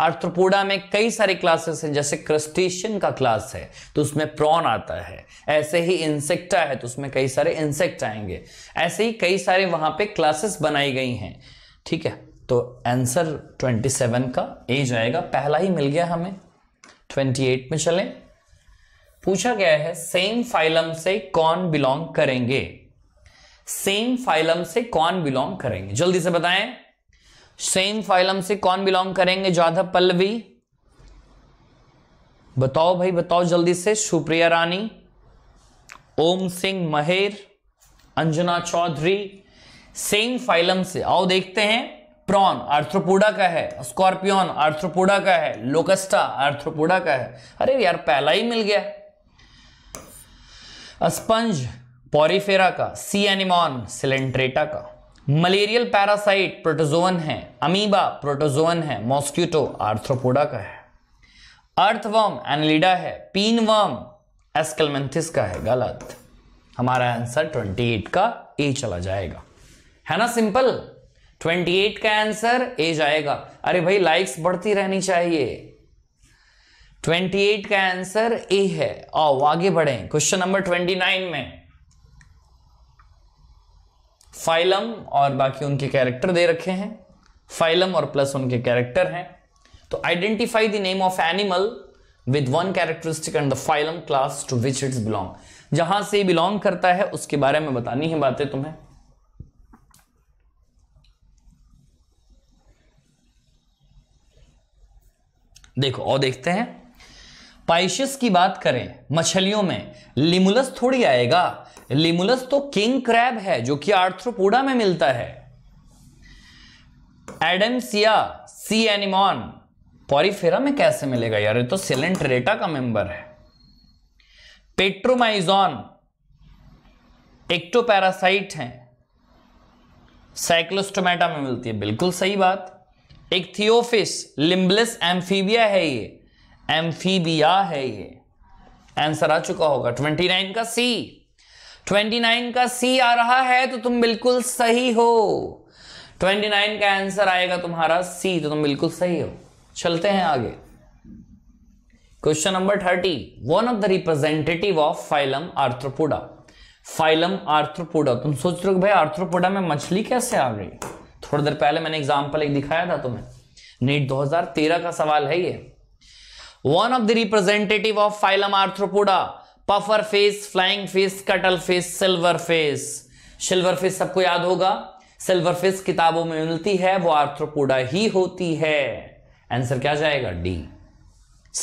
S1: आर्थ्रोपोडा में कई सारे क्लासेस हैं जैसे क्रस्टेशियन का क्लास है तो उसमें प्रॉन आता है ऐसे ही इंसेक्टा है तो उसमें कई सारे इंसेक्ट आएंगे ऐसे ही कई सारे वहां पे क्लासेस बनाई गई हैं ठीक है तो आंसर 27 का ए जाएगा पहला ही मिल गया हमें 28 में चलें पूछा गया है सेम फाइलम से कौन बिलोंग करेंगे सेम फाइलम से कौन बिलोंग करेंगे जल्दी से बताएं सेम फाइलम से कौन बिलोंग करेंगे जाधव पल्लवी बताओ भाई बताओ जल्दी से सुप्रिया रानी ओम सिंह महेर अंजना चौधरी सेम फाइलम से आओ देखते हैं प्रॉन आर्थ्रोपोडा का है स्कॉर्पियन आर्थ्रोपोडा का है लोकस्टा आर्थ्रोपोडा का है अरे यार पहला ही मिल गया स्पंज पॉरीफेरा का सी एनिमॉन सिलेंट्रेटा का मलेरियल पैरासाइट प्रोटोजोअन है अमीबा प्रोटोजोअन है मॉस्क्यूटो आर्थ्रोपोडा का है अर्थवर्म एनलिडा है पीन वर्म एस्कलमेंथिस का है गलत हमारा आंसर 28 का ए चला जाएगा है ना सिंपल 28 का आंसर ए जाएगा अरे भाई लाइक्स बढ़ती रहनी चाहिए 28 का आंसर ए है आओ आगे बढ़े क्वेश्चन नंबर 29 में फाइलम और बाकी उनके कैरेक्टर दे रखे हैं फाइलम और प्लस उनके कैरेक्टर हैं तो identify the name of animal with one characteristic and the phylum class to which its belong जहां से बिलोंग करता है उसके बारे में बतानी है बातें तुम्हें देखो और देखते हैं पाइशिस की बात करें मछलियों में लिमुलस थोड़ी आएगा लिमुलस तो किंग क्रैब है जो कि आर्थ्रोपोडा में मिलता है एडमसिया सी एनिमॉन पॉरीफेरा में कैसे मिलेगा यार ये तो सिलेंट्रेटा का मेंबर है पेट्रोमाइजॉन एक्टोपैरासाइट है साइक्लोस्टोमेटा में मिलती है बिल्कुल सही बात एक थियोफिस लिम्बलेस एम्फीबिया है ये एम्फीबिया है ये आंसर आ चुका होगा 29 का सी 29 का सी आ रहा है तो तुम बिल्कुल सही हो 29 का आंसर आएगा तुम्हारा सी तो तुम बिल्कुल सही हो चलते हैं आगे question number 30 one of the representative of phylum arthropoda phylum Arthropoda तुम सोच रहे हो भाई आर्थ्रोपोडा में मछली कैसे आ गई थोड़ी देर पहले मैंने एग्जाम्पल एक दिखाया था तुम्हें नीट 2013 का सवाल है ये of the representative of phylum Arthropoda puffer fish flying fish cuttle fish silver fish silver fish सबको याद होगा सिल्वर फिश किताबों में मिलती है वो आर्थ्रोपोडा ही होती है आंसर क्या जाएगा डी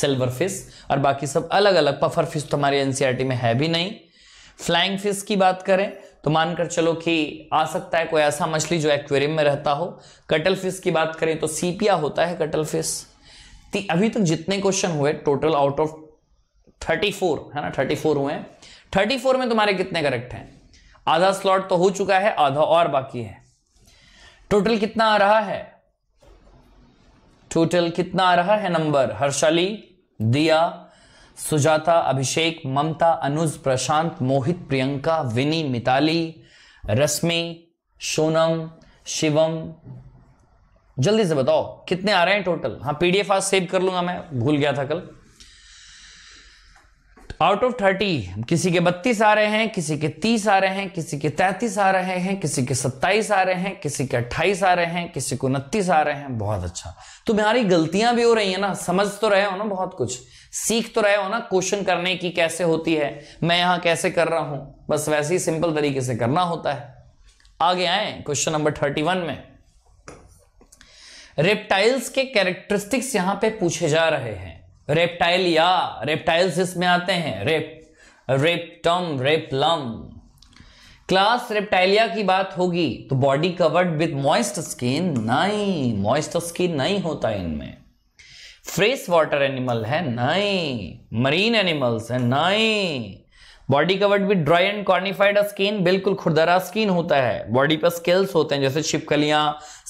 S1: सिल्वर फिश और बाकी सब अलग अलग पफर फिश तो हमारे एनसीईआरटी e में है भी नहीं फ्लाइंग फिश की बात करें तो मानकर चलो कि आ सकता है कोई ऐसा मछली जो एक्वेरियम में रहता हो कटल फिश की बात करें तो सीपिया होता है कटल फिश अभी तक जितने क्वेश्चन हुए total out of thirty four है ना 34 हुए थर्टी फोर में तुम्हारे कितने करेक्ट हैं आधा स्लॉट तो हो चुका है आधा और बाकी है टोटल कितना आ रहा है टोटल कितना आ रहा है नंबर हर्षाली दिया सुजाता अभिषेक ममता अनुज प्रशांत मोहित प्रियंका विनी मिताली रश्मि सोनम शिवम जल्दी से बताओ कितने आ रहे हैं टोटल हाँ पीडीएफ आज सेव कर लूंगा मैं भूल गया था कल आउट ऑफ थर्टी किसी के बत्तीस आ रहे हैं किसी के तीस आ रहे हैं किसी के तैतीस आ रहे हैं किसी के सत्ताईस आ रहे हैं किसी के अट्ठाईस आ रहे हैं किसी को उनतीस आ रहे हैं बहुत अच्छा तो तुम्हारी गलतियां भी हो रही है ना समझ तो रहे हो ना बहुत कुछ सीख तो रहे हो ना क्वेश्चन करने की कैसे होती है मैं यहां कैसे कर रहा हूं बस वैसे ही सिंपल तरीके से करना होता है आगे आए क्वेश्चन नंबर थर्टी वन में रेप्टाइल्स के कैरेक्टरिस्टिक्स यहां पे पूछे जा रहे हैं रेप्टाइल या रेप्टाइल्स इसमें आते हैं रेप रेपटम रेपलम क्लास रेप्टाइलिया की बात होगी तो body covered with moist skin नहीं मॉइस्ट स्किन नहीं होता इनमें फ्रेश वाटर एनिमल है नहीं मरीन एनिमल्स है नहीं बॉडी कवर्ड भी ड्राई एंड कॉर्निफाइड स्किन बिल्कुल खुरदरा स्किन होता है बॉडी पर स्केल्स होते हैं जैसे छिपकलियां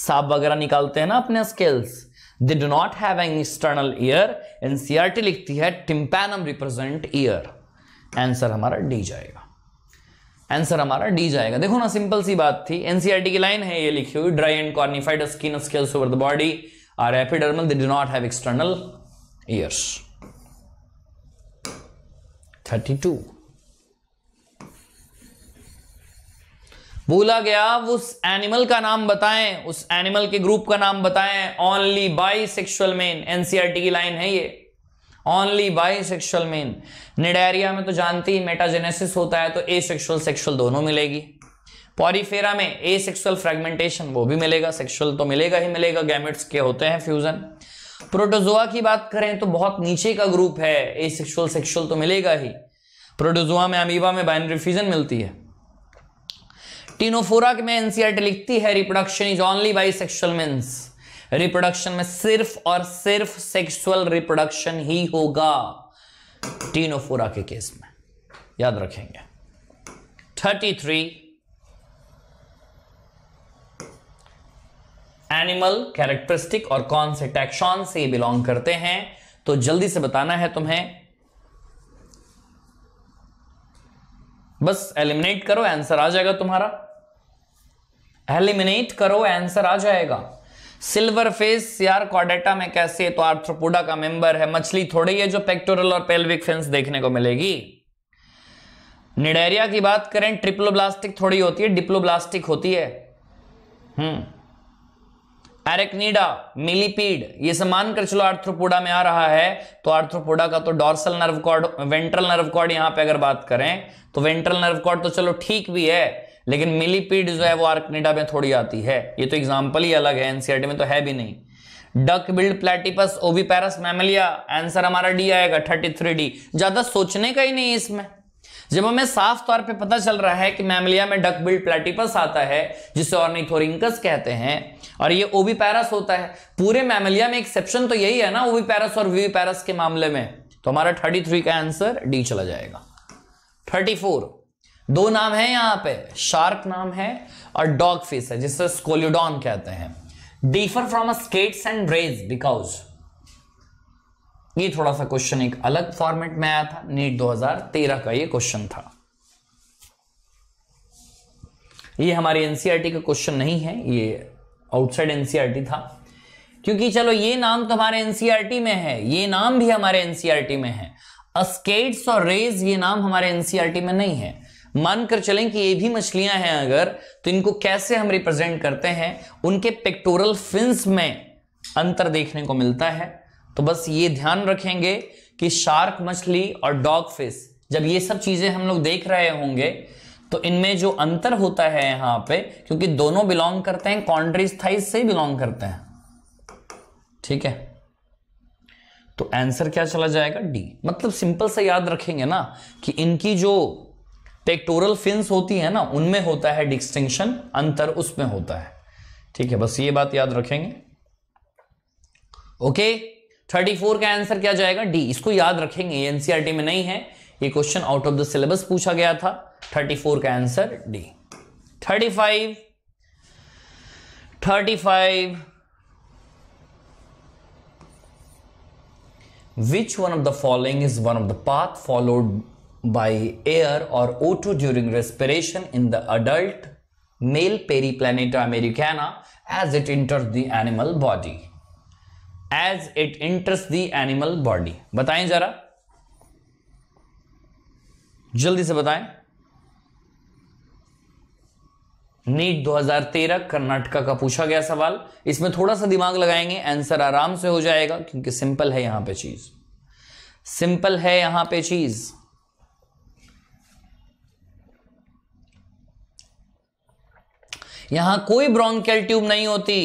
S1: सांप वगैरह निकालते हैं ना अपने scales they do not have an external ear NCERT लिखती है टिम्पैनम रिप्रेजेंट ईयर आंसर हमारा डी जाएगा आंसर हमारा डी जाएगा देखो ना सिंपल सी बात थी एनसीआरटी e की लाइन है ये लिखी हुई dry and cornified skin scales over the body are epidermal they do not have external ears thirty two बोला गया उस एनिमल का नाम बताएं उस एनिमल के ग्रुप का नाम बताएं only by sexual means NCERT की लाइन है ये only by sexual means Cnidaria में तो जानती ही मेटाजेनेसिस होता है तो ए सेक्शुअल सेक्शुअल दोनों मिलेगी पॉरीफेरा में ए सेक्शुअल फ्रेगमेंटेशन वो भी मिलेगा सेक्शुअल तो मिलेगा ही मिलेगा गैमेट्स के होते हैं फ्यूजन प्रोटोजोआ की बात करें तो बहुत नीचे का ग्रुप है ए सेक्शुअल सेक्शुअल तो मिलेगा ही प्रोटोजोआ में अमीबा में बाइनरी फ्यूजन मिलती है टीनोफोरा में एनसीआरटी लिखती है reproduction is only by sexual means reproduction में सिर्फ और सिर्फ सेक्सुअल रिप्रोडक्शन ही होगा टीनोफोरा के केस में याद रखेंगे थर्टी थ्री एनिमल कैरेक्टरिस्टिक और कौन से टैक्सॉन से बिलोंग करते हैं तो जल्दी से बताना है तुम्हें बस एलिमिनेट करो आंसर आ जाएगा तुम्हारा एलिमिनेट करो आंसर आ जाएगा सिल्वर फेस यार कॉडेटा में कैसे तो आर्थ्रोपोडा का मेंबर है मछली थोड़ी है जो पेक्टोरल और पेल्विक फेंस देखने को मिलेगी निडेरिया की बात करें ट्रिप्लोब्लास्टिक थोड़ी होती है डिप्लोब्लास्टिक होती है हम्म एरेक्नीडा मिलीपीड ये सब मानकर चलो आर्थ्रोपोडा में आ रहा है तो आर्थ्रोपोडा का तो dorsal nerve cord ventral nerve cord यहां पे अगर बात करें तो वेंट्रल नर्व कॉर्ड तो चलो ठीक भी है लेकिन मिलीपीड जो है वो आर्कनीडा में थोड़ी आती है ये तो एग्जाम्पल ही अलग है एनसीआरटी e में तो है भी नहीं डक बिल्ड प्लेटिपस पैरस मैमलिया आंसर हमारा डी आएगा थर्टी थ्री डी ज्यादा सोचने का ही नहीं इसमें जब हमें साफ तौर पे पता चल रहा है कि मैमलिया में डकबिल्ड प्लेटिपस आता है जिसे ऑर्निथोरिंकस कहते हैं और ये ओबीपैरस पैरस होता है पूरे मैमलिया में एक्सेप्शन तो यही है ना ओबी पैरस और वीवी पैरस के मामले में तो हमारा थर्टी थ्री का आंसर डी चला जाएगा थर्टी फोर दो नाम है यहां पे शार्क नाम है और डॉग फिश है जिसे स्कोलियोडॉन कहते हैं differ from a skates and rays because ये थोड़ा सा क्वेश्चन एक अलग फॉर्मेट में आया था नीट 2013 का ये क्वेश्चन था ये हमारी एनसीईआरटी e का क्वेश्चन नहीं है ये आउटसाइड एनसीईआरटी e था क्योंकि चलो ये नाम तो हमारे एनसीईआरटी e में है ये नाम भी हमारे एनसीईआरटी में है अस्केट्स और रेज ये नाम हमारे एनसीईआरटी में नहीं है मानकर चलें कि ये भी मछलियां हैं अगर तो इनको कैसे हम रिप्रेजेंट करते हैं उनके पेक्टोरल फिंस में अंतर देखने को मिलता है तो बस ये ध्यान रखेंगे कि शार्क मछली और डॉग फिश जब ये सब चीजें हम लोग देख रहे होंगे तो इनमें जो अंतर होता है यहां पे क्योंकि दोनों बिलोंग करते हैं कॉन्ट्री से बिलोंग करते हैं ठीक है तो आंसर क्या चला जाएगा डी मतलब सिंपल से याद रखेंगे ना कि इनकी जो पेक्टोरल फिंस होती है ना उनमें होता है डिस्टिंक्शन अंतर उसमें होता है ठीक है बस ये बात याद रखेंगे ओके थर्टी फोर का आंसर क्या जाएगा डी इसको याद रखेंगे एनसीआरटी e में नहीं है ये question out of the syllabus पूछा गया था थर्टी फोर का answer D thirty five thirty five which one of the following is one of the path followed by air और O two during respiration in the adult male Periplaneta americana as it enter the animal body as it enters the animal body बताएं जरा जल्दी से बताएं NEET 2013 Karnataka का पूछा गया सवाल इसमें थोड़ा सा दिमाग लगाएंगे आंसर आराम से हो जाएगा क्योंकि सिंपल है यहां पे चीज सिंपल है यहां पे चीज यहां कोई ब्रोंकियल ट्यूब नहीं होती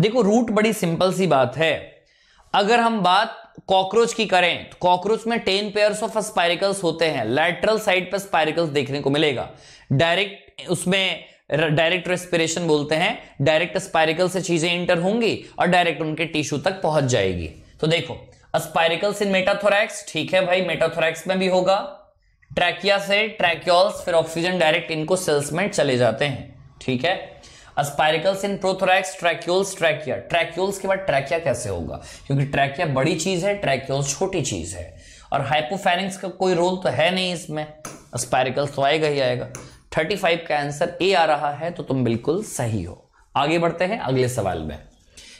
S1: देखो रूट बड़ी सिंपल सी बात है अगर हम बात कॉकरोच की करें तो कॉकरोच में टेन पेयर ऑफ स्पाइरिकल्स होते हैं लैटरल साइड पर स्पाइरिकल्स देखने को मिलेगा डायरेक्ट उसमें डायरेक्ट रेस्पिरेशन बोलते हैं डायरेक्ट स्पायरिकल से चीजें इंटर होंगी और डायरेक्ट उनके टिश्यू तक पहुंच जाएगी तो देखो स्पाइरिकल्स इन मेटाथोरैक्स ठीक है भाई मेटाथोरैक्स में भी होगा ट्रैकिया से ट्रैक्योल्स फिर ऑक्सीजन डायरेक्ट इनको सेल्स में चले जाते हैं ठीक है spiracles in prothorax tracheoles trachea tracheoles के बाद ट्रैकिया कैसे होगा क्योंकि ट्रैकिया बड़ी चीज है ट्रैक्यूल्स छोटी चीज है और हाइपोफेनिक्स का कोई रोल तो है नहीं इसमें स्पाइरिकल्स तो आएगा ही आएगा 35 का आंसर ए आ रहा है तो तुम बिल्कुल सही हो आगे बढ़ते हैं अगले सवाल में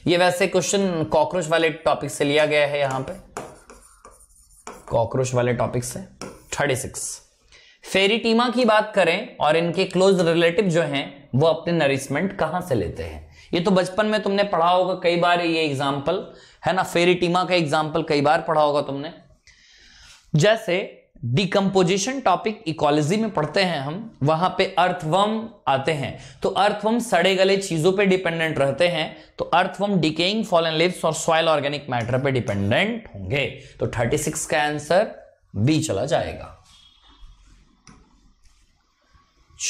S1: ये वैसे क्वेश्चन कॉकरोच वाले टॉपिक से लिया गया है यहां पे कॉकरोच वाले टॉपिक से 36 टीमा की बात करें और इनके क्लोज रिलेटिव जो हैं वो अपने नरिशमेंट कहां से लेते हैं ये तो बचपन में तुमने पढ़ा होगा कई बार ये एग्जाम्पल है ना फेरिटीमा का एग्जाम्पल कई बार पढ़ा होगा तुमने जैसे डिकम्पोजिशन टॉपिक इकोलॉजी में पढ़ते हैं हम वहां पे अर्थवम आते हैं तो अर्थवम सड़े गले चीजों पे डिपेंडेंट रहते हैं तो अर्थवम डिकेइंग फॉलन लिप्स और सॉयल ऑर्गेनिक मैटर पे डिपेंडेंट होंगे तो 36 का आंसर बी चला जाएगा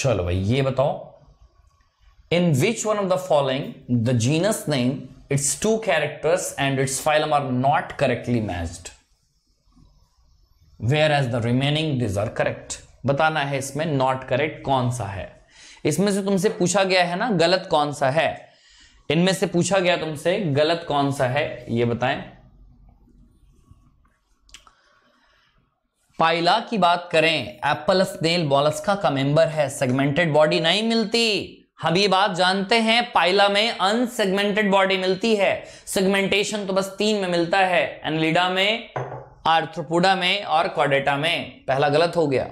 S1: चलो भाई ये बताओ In which one of the following, the genus name, its two characters and its phylum are not correctly matched? Whereas the remaining these are correct. बताना है इसमें not correct कौन सा है इसमें से तुमसे पूछा गया है ना गलत कौन सा है इनमें से पूछा गया तुमसे गलत कौन सा है ये बताएं पाइला की बात करें एप्पल स्नेल बॉलस्का का मेंबर है सेगमेंटेड बॉडी नहीं मिलती हम ये बात जानते हैं पाइला में अनसेगमेंटेड बॉडी मिलती है सेगमेंटेशन तो बस तीन में मिलता है एनलिडा में आर्थ्रोपोडा में और क्वाडेटा में पहला गलत हो गया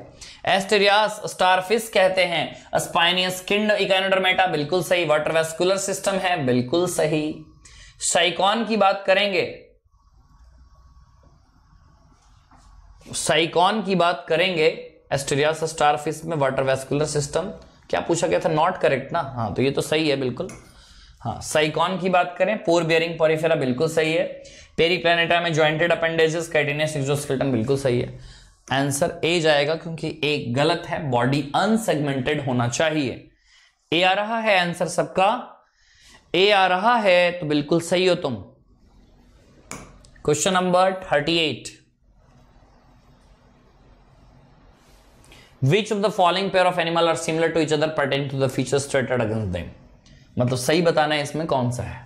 S1: एस्टेरियास स्टारफिश कहते हैं स्पाइनियस किंड इकानोडर्मेटा बिल्कुल सही वाटर वेस्कुलर सिस्टम है बिल्कुल सही साइकॉन की बात करेंगे साइकॉन की बात करेंगे एस्टेरियास स्टारफिश में वाटर वेस्कुलर सिस्टम क्या पूछा गया था नॉट करेक्ट ना हाँ तो ये तो सही है बिल्कुल हाँ साइकॉन की बात करें पोर बियरिंग पॉरीफेरा बिल्कुल सही है पेरी प्लानिटा में ज्वाइंटेड अपेंडेजेस कैटिनियस एक्जोस्केलेटन बिल्कुल सही है आंसर ए जाएगा क्योंकि ए गलत है बॉडी अनसेगमेंटेड होना चाहिए ए आ रहा है आंसर सबका ए आ रहा है तो बिल्कुल सही हो तुम question number thirty eight which of the following pair of animal are similar to each other pertain to the feature ट्रेटेड अगेंस्ट देम मतलब सही बताना है इसमें कौन सा है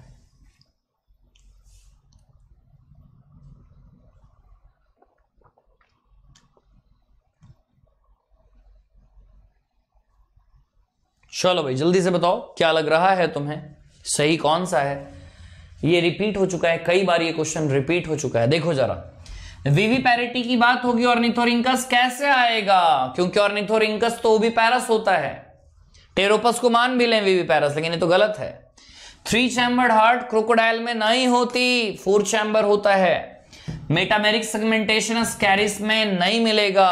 S1: चलो भाई जल्दी से बताओ क्या लग रहा है तुम्हें सही कौन सा है ये रिपीट हो चुका है कई बार ये क्वेश्चन रिपीट हो चुका है देखो जरा वीवी पैरिटी की बात होगी ऑर्निथोरिंकस कैसे आएगा क्योंकि ऑर्निथोरिंकस तो भी पैरस होता है टेरोपस को मान भी लें वीवी पैरस लेकिन ये तो गलत है थ्री चैम्बर्ड हार्ट क्रोकोडाइल में नहीं होती फोर चैम्बर होता है मेटामेरिक सेगमेंटेशन कैरिस में नहीं मिलेगा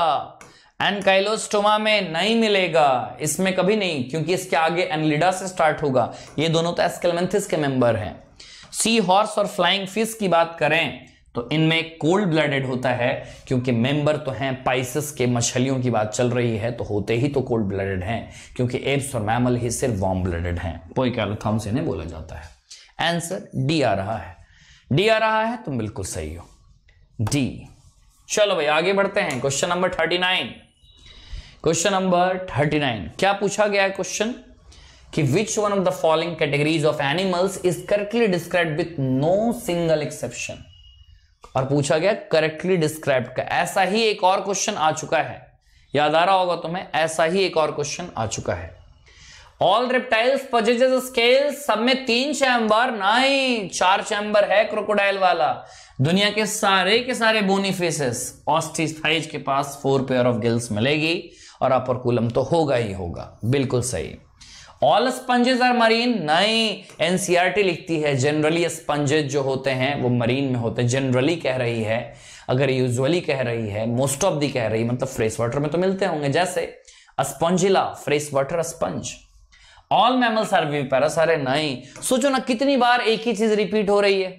S1: एनकाइलोस्टोमा में नहीं मिलेगा इसमें कभी नहीं क्योंकि इसके आगे एनलिडा से स्टार्ट होगा ये दोनों तो एस्केलमेंथिस के मेंबर हैं सी हॉर्स और फ्लाइंग फिश की बात करें तो इनमें कोल्ड ब्लडेड होता है क्योंकि मेंबर तो हैं पाइसिस के मछलियों की बात चल रही है तो होते ही तो कोल्ड ब्लडेड हैं क्योंकि एब्स और मैमल ही सिर्फ वार्म ब्लडेड हैं पोई कैलोथॉम्स इन्हें बोला जाता है आंसर डी आ रहा है डी आ रहा है तुम बिल्कुल सही हो डी चलो भाई आगे बढ़ते हैं question number thirty nine question number thirty nine क्या पूछा गया है क्वेश्चन कि which one of the following categories of animals is correctly described with no single exception और पूछा गया करेक्टली डिस्क्राइब का ऐसा ही एक और क्वेश्चन आ चुका है याद आ रहा होगा तुम्हें ऐसा ही एक और क्वेश्चन आ चुका है ऑल रिप्टाइल्स स्केल सब में तीन चैम्बर नहीं चार चैम्बर है क्रोकोडाइल वाला दुनिया के सारे के सारे बोनी फेसेस ऑस्टिस्थाइज के पास फोर पेयर ऑफ गिल्स मिलेगी और अपर तो होगा ही होगा बिल्कुल सही ऑल स्पंजेस आर मरीन नहीं एनसीआरटी लिखती है जनरली स्पंजेस जो होते हैं वो मरीन में होते हैं जनरली कह रही है अगर यूजुअली कह रही है मोस्ट ऑफ दी कह रही है मतलब फ्रेश वाटर में तो मिलते होंगे जैसे Spongilla fresh water sponge all mammals are viviparous अरे नहीं सोचो ना कितनी बार एक ही चीज रिपीट हो रही है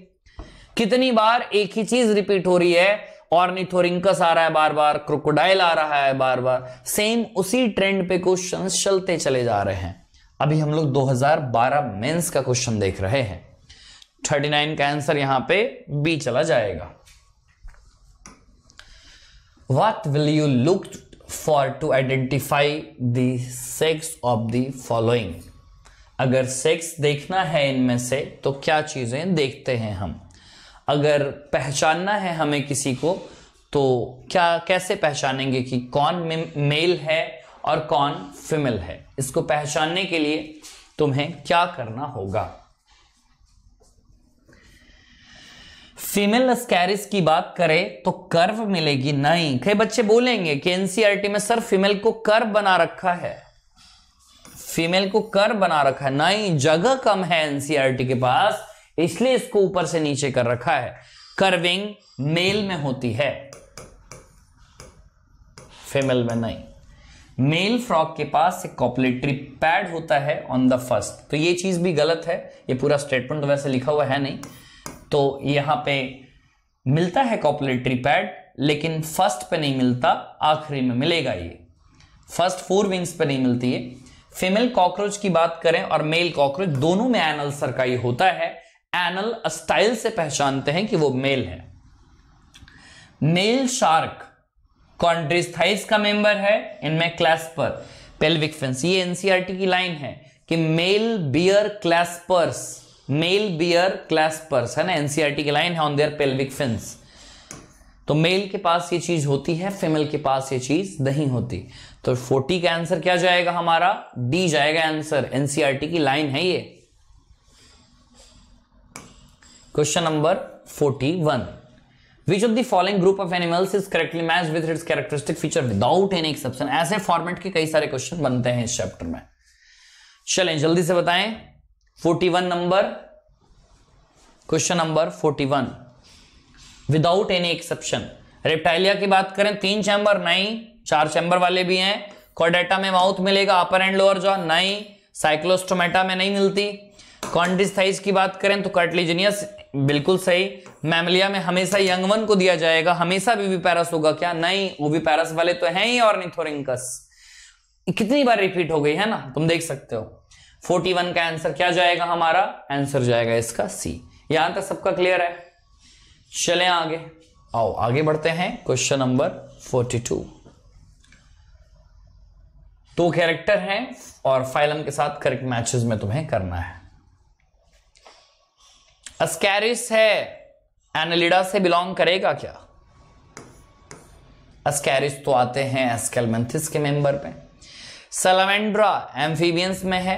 S1: कितनी बार एक ही चीज रिपीट हो रही है ऑर्निथोरिंकस आ रहा है बार बार क्रोकोडाइल आ रहा है बार बार सेम उसी ट्रेंड पे क्वेश्चन चलते चले जा रहे हैं अभी हम लोग 2012 मेंस का क्वेश्चन देख रहे हैं 39 का आंसर यहां पे बी चला जाएगा what will you look for to identify the sex of the अगर सेक्स देखना है इनमें से तो क्या चीज़ें देखते हैं हम अगर पहचानना है हमें किसी को तो क्या कैसे पहचानेंगे कि कौन मेल है और कौन फीमेल है इसको पहचानने के लिए तुम्हें क्या करना होगा फीमेल स्कैरिस की बात करें तो कर्व मिलेगी नहीं कई बच्चे बोलेंगे कि एनसीआरटी e में सर फीमेल को कर्व बना रखा है फीमेल को कर्व बना रखा है नहीं जगह कम है एनसीआरटी e के पास इसलिए इसको ऊपर से नीचे कर रखा है कर्विंग मेल में होती है फीमेल में नहीं मेल फ्रॉक के पास एक कॉपलेटरी पैड होता है ऑन द फर्स्ट तो ये चीज़ भी गलत है ये पूरा स्टेटमेंट वैसे लिखा हुआ है नहीं तो यहां पे मिलता है कॉपलेटरी पैड लेकिन फर्स्ट पे नहीं मिलता आखिरी में मिलेगा ये फर्स्ट फोर विंग्स पे नहीं मिलती है फीमेल कॉकरोच की बात करें और मेल कॉकरोच दोनों में एनल सरकाई होता है एनल स्टाइल से पहचानते हैं कि वो मेल है मेल शार्क कॉन्ड्रिस्थाइज का मेंबर है इनमें क्लैस्पर पेल्विक फेंस ये एनसीआरटी e की लाइन है कि male bear claspers male bear claspers है ना एनसीआरटी e की लाइन है ऑन देयर पेल्विक फेंस तो मेल के पास ये चीज होती है फीमेल के पास ये चीज नहीं होती तो 40 का आंसर क्या जाएगा हमारा डी जाएगा आंसर एनसीआरटी e की लाइन है ये question number 41 which of the following group of animals is correctly matched with its characteristic feature without any exception ऐसे फॉर्मेट के कई सारे क्वेश्चन बनते हैं इस चैप्टर में चलें जल्दी से बताएं 41 number question number 41 without any exception Reptilia की बात करें तीन चैम्बर नहीं चार चैंबर वाले भी हैं कॉर्डेटा में माउथ मिलेगा अपर एंड लोअर जॉ नहीं साइक्लोस्टोमेटा में नहीं मिलती कॉन्डिस्थाइज की बात करें तो कर्टलीजनियस बिल्कुल सही मैमलिया में हमेशा यंग वन को दिया जाएगा हमेशा भी पैरस होगा क्या नहीं वो भी पैरस वाले तो हैं ही और निथोरिंकस कितनी बार रिपीट हो गई है ना तुम देख सकते हो 41 का आंसर क्या जाएगा हमारा आंसर जाएगा इसका सी यहां तक सबका क्लियर है चले आगे आओ आगे बढ़ते हैं क्वेश्चन नंबर 42 दो कैरेक्टर हैं और फाइलम के साथ करेक्ट मैचेस में तुम्हें करना है अस्कैरिस है एनलिडा से बिलोंग करेगा क्या अस्कैरिस तो आते हैं एस्केलमेंथिस के मेंबर पे सलामेंड्रा एम्फीबियंस में है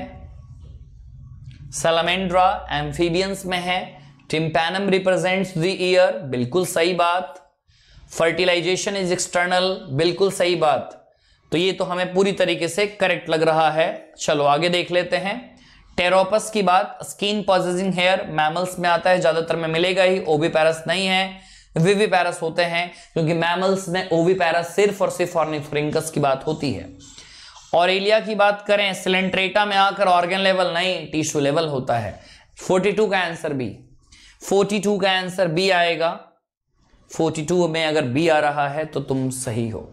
S1: सलमेंड्रा एम्फीबियंस में है टिम्पैनम रिप्रेजेंट्स द ईयर बिल्कुल सही बात फर्टिलाइजेशन इज एक्सटर्नल बिल्कुल सही बात तो ये तो हमें पूरी तरीके से करेक्ट लग रहा है चलो आगे देख लेते हैं टेरोपस की बात स्किन पॉजिंग हेयर मैमल्स में आता है ज्यादातर में मिलेगा ही ओबी पैरस नहीं है विवी पैरस होते हैं क्योंकि मैमल्स में ओवी पैरस सिर्फ और सिर्फ ऑर्निफ्रिंकस की बात होती है एलिया की बात करें सिलेंट्रेटा में आकर ऑर्गन लेवल नहीं टिश्यू लेवल होता है 42 का आंसर बी 42 का आंसर बी आएगा 42 में अगर बी आ रहा है तो तुम सही हो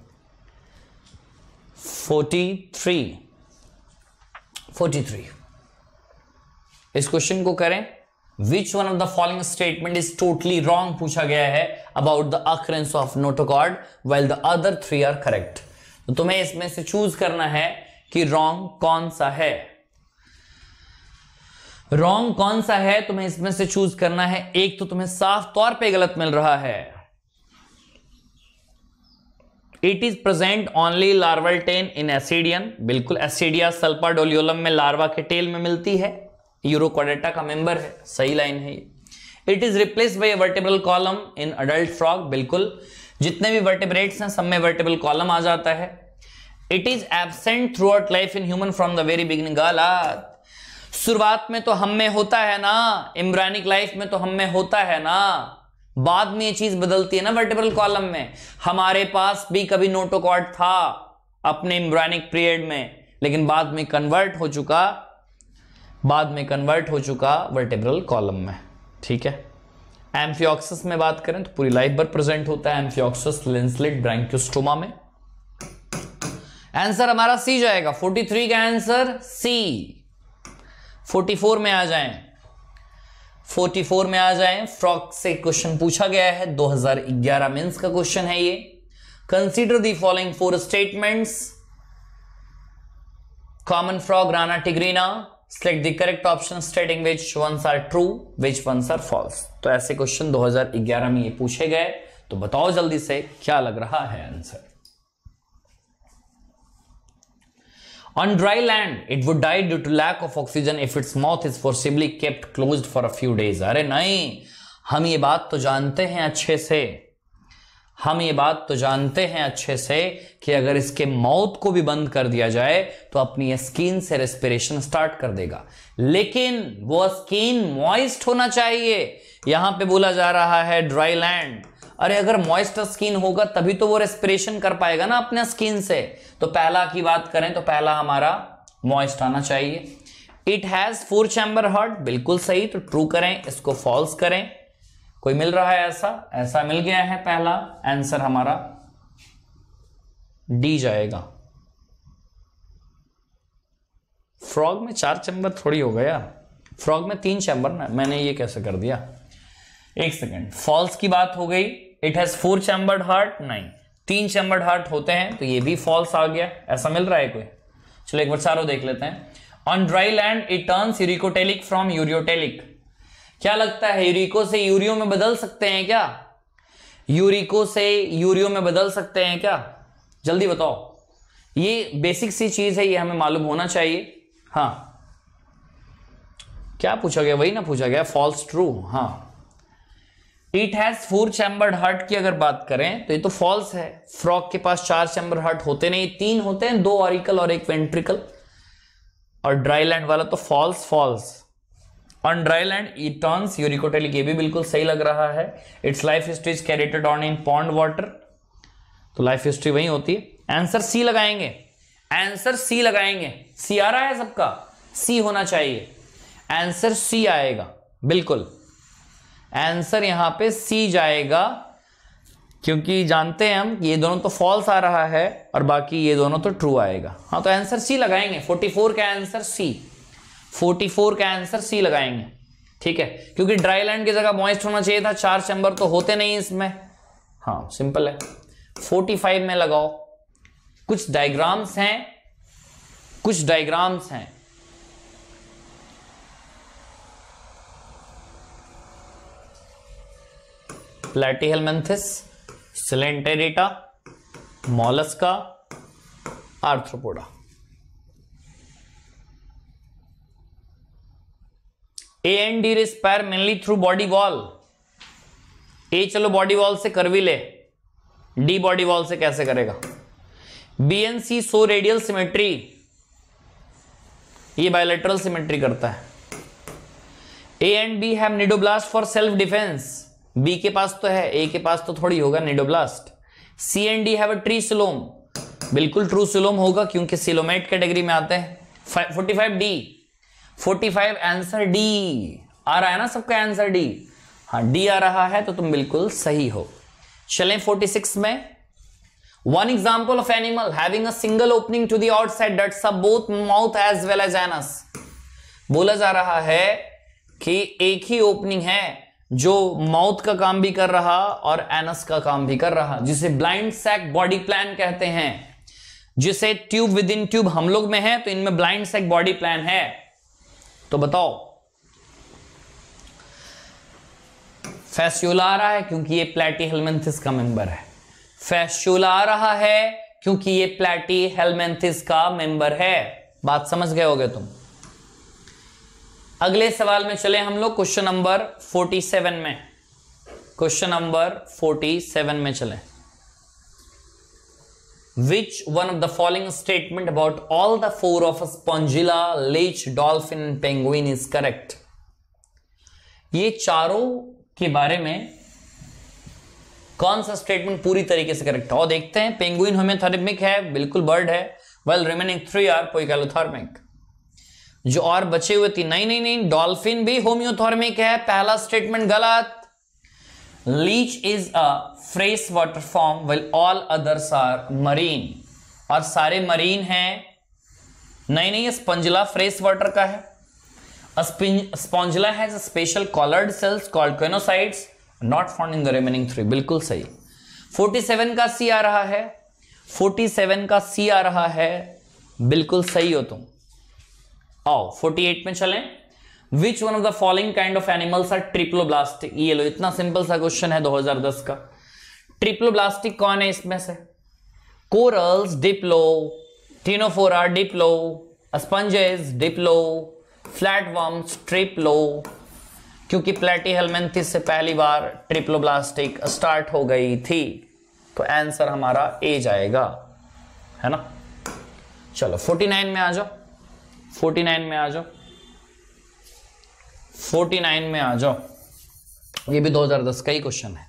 S1: 43 43 इस क्वेश्चन को करें which one of the following statement is totally wrong पूछा गया है about the occurrence of notochord well the other three are correct तो तुम्हें इसमें से चूज करना है कि रॉन्ग कौन सा है रॉन्ग कौन सा है तुम्हें इसमें से चूज करना है एक तो तुम्हें साफ तौर पे गलत मिल रहा है it is present only larval tail in ascidian बिल्कुल एसिडिया सल्पर डोलियोलम में लार्वा के टेल में मिलती है यूरो क्वाडेटा का मेंबर है सही लाइन है ये it is replaced by vertebral column in adult frog बिल्कुल जितने भी वर्टेब्रेट्स हैं सब में वर्टेबल कॉलम आ जाता है it is absent throughout life in human from the very beginning गलत शुरुआत में तो हम में होता है ना इम्ब्रानिक लाइफ में तो हम में होता है ना बाद में ये चीज बदलती है ना वर्टेबल कॉलम में हमारे पास भी कभी नोटोकॉर्ड था अपने इम्ब्रानिक पीरियड में लेकिन बाद में कन्वर्ट हो चुका बाद में कन्वर्ट हो चुका वर्टेब्रल कॉलम में ठीक है एम्फियोक्सिस में बात करें तो पूरी लाइफ भर प्रेजेंट होता है एम्फियोक्सिस लेंसलेट ब्रैंक्यूस्टोमा में आंसर हमारा सी जाएगा 43 का आंसर सी 44 में आ जाएं 44 में आ जाएं फ्रॉक से क्वेश्चन पूछा गया है 2011 मेंस का क्वेश्चन है ये consider the following four statements common frog Rana tigrina select the correct option stating which ones are true which ones are false तो ऐसे क्वेश्चन 2011 में ये पूछे गए तो बताओ जल्दी से क्या लग रहा है answer on dry land it would die due to lack of oxygen if its mouth is forcibly kept closed for a few days अरे नहीं हम ये बात तो जानते हैं अच्छे से हम ये बात तो जानते हैं अच्छे से कि अगर इसके माउथ को भी बंद कर दिया जाए तो अपनी स्किन से रेस्पिरेशन स्टार्ट कर देगा लेकिन वो स्किन मॉइस्ट होना चाहिए यहां पे बोला जा रहा है ड्राई लैंड अरे अगर मॉइस्ट स्किन होगा तभी तो वो रेस्पिरेशन कर पाएगा ना अपने स्किन से तो पहला की बात करें तो पहला हमारा मॉइस्ट आना चाहिए it has four chamber heart बिल्कुल सही तो ट्रू करें इसको फॉल्स करें कोई मिल रहा है ऐसा ऐसा मिल गया है पहला आंसर हमारा डी जाएगा फ्रॉग में चार चैंबर थोड़ी हो गया फ्रॉग में तीन चैंबर ना मैंने ये कैसे कर दिया एक सेकेंड फॉल्स की बात हो गई it has four chambered heart नहीं तीन चैम्बर्ड हार्ट होते हैं तो ये भी फॉल्स आ गया ऐसा मिल रहा है कोई चलो एक बार चारों देख लेते हैं on dry land it turn uricotelic from ureotelic क्या लगता है यूरिको से यूरियो में बदल सकते हैं क्या यूरिको से यूरियो में बदल सकते हैं क्या जल्दी बताओ ये बेसिक सी चीज है ये हमें मालूम होना चाहिए हाँ क्या पूछा गया वही ना पूछा गया फॉल्स ट्रू हाँ it has four chambered heart की अगर बात करें तो ये तो फॉल्स है फ्रॉक के पास चार चैम्बर हर्ट होते नहीं तीन होते हैं दो ऑरिकल और एक वेंट्रिकल और ड्राई लैंड वाला तो false false on dry land it turns uricotelic ये भी बिल्कुल सही लग रहा है its life history is carried on in pond water तो लाइफ हिस्ट्री वही होती है आंसर सी लगाएंगे आंसर सी लगाएंगे सी आ रहा है सबका सी होना चाहिए आंसर सी आएगा बिल्कुल आंसर यहां पे सी जाएगा क्योंकि जानते हैं हम ये दोनों तो फॉल्स आ रहा है और बाकी ये दोनों तो ट्रू आएगा हाँ तो आंसर सी लगाएंगे 44 का आंसर सी 44 का आंसर सी लगाएंगे ठीक है क्योंकि ड्राई लैंड की जगह मॉइस्ट होना चाहिए था चार चैंबर तो होते नहीं इसमें हाँ सिंपल है 45 में लगाओ कुछ डायग्राम्स हैं कुछ डायग्राम्स हैं Platyhelminthes Coelenterata Mollusca Arthropoda A and D respire mainly through body wall A चलो बॉडी वॉल से कर भी ले डी बॉडी वॉल से कैसे करेगा B and C so radial symmetry ये बायोलेट्रल सिमेट्री करता है A and B have cnidoblast for self defence B के पास तो है ए के पास तो थोड़ी होगा cnidoblast C and D have a true coelom बिल्कुल ट्रू सिलोम होगा क्योंकि सिलोमेट कैटेगरी में आते हैं forty five D forty five answer D आ रहा है ना सबका आंसर डी हाँ डी आ रहा है तो तुम बिल्कुल सही हो चलें फोर्टी सिक्स में one example of animal having a single opening to the outside that sub both mouth as well as anus बोला जा रहा है कि एक ही ओपनिंग है जो माउथ का काम भी कर रहा और एनस का काम भी कर रहा जिसे ब्लाइंड सैक बॉडी प्लान कहते हैं जिसे ट्यूब विद इन ट्यूब हम लोग में है तो इनमें ब्लाइंड सैक बॉडी प्लान है तो बताओ फैस्यूला आ रहा है क्योंकि ये प्लेटी हेलमेंथिस का मेंबर है फैस्यूला आ रहा है क्योंकि ये प्लेटी हेलमेंथिस का मेंबर है बात समझ गए होगे तुम अगले सवाल में चले हम लोग क्वेश्चन नंबर 47 में क्वेश्चन नंबर 47 में चले which one of the following statement about all the four of us leech dolphin penguin is correct ये चारों के बारे में कौन सा स्टेटमेंट पूरी तरीके से करेक्ट है और देखते हैं पेंगुइन होम्योथर्मिक है बिल्कुल बर्ड है well remaining three are poikilothermic जो और बचे हुए थी नहीं नहीं नहीं डॉल्फिन भी होम्योथर्मिक है पहला स्टेटमेंट गलत leech is a fresh water form while all others are marine और सारे मरीन हैं नहीं नहीं स्पंजला फ्रेश वाटर का है Spongilla has special collared cells called choanocytes not found in the remaining three बिल्कुल सही 47 का सी आ रहा है 47 का सी आ रहा है बिल्कुल सही हो तुम आओ 48 में चलें which one of the following kind of animals are triploblastic ये लो इतना सिंपल सा क्वेश्चन है 2010 का ट्रिप्लोब्लास्टिक कौन है इसमें से corals diplo Ctenophora diplo sponges diplo worms triplo क्योंकि प्लेटी हेलमेंथिस से पहली बार ट्रिप्लोब्लास्टिक स्टार्ट हो गई थी तो आंसर हमारा ए जाएगा है ना चलो 49 में आ जाओ 49 में आ जाओ 49 में आ जाओ ये भी 2010 का ही क्वेश्चन है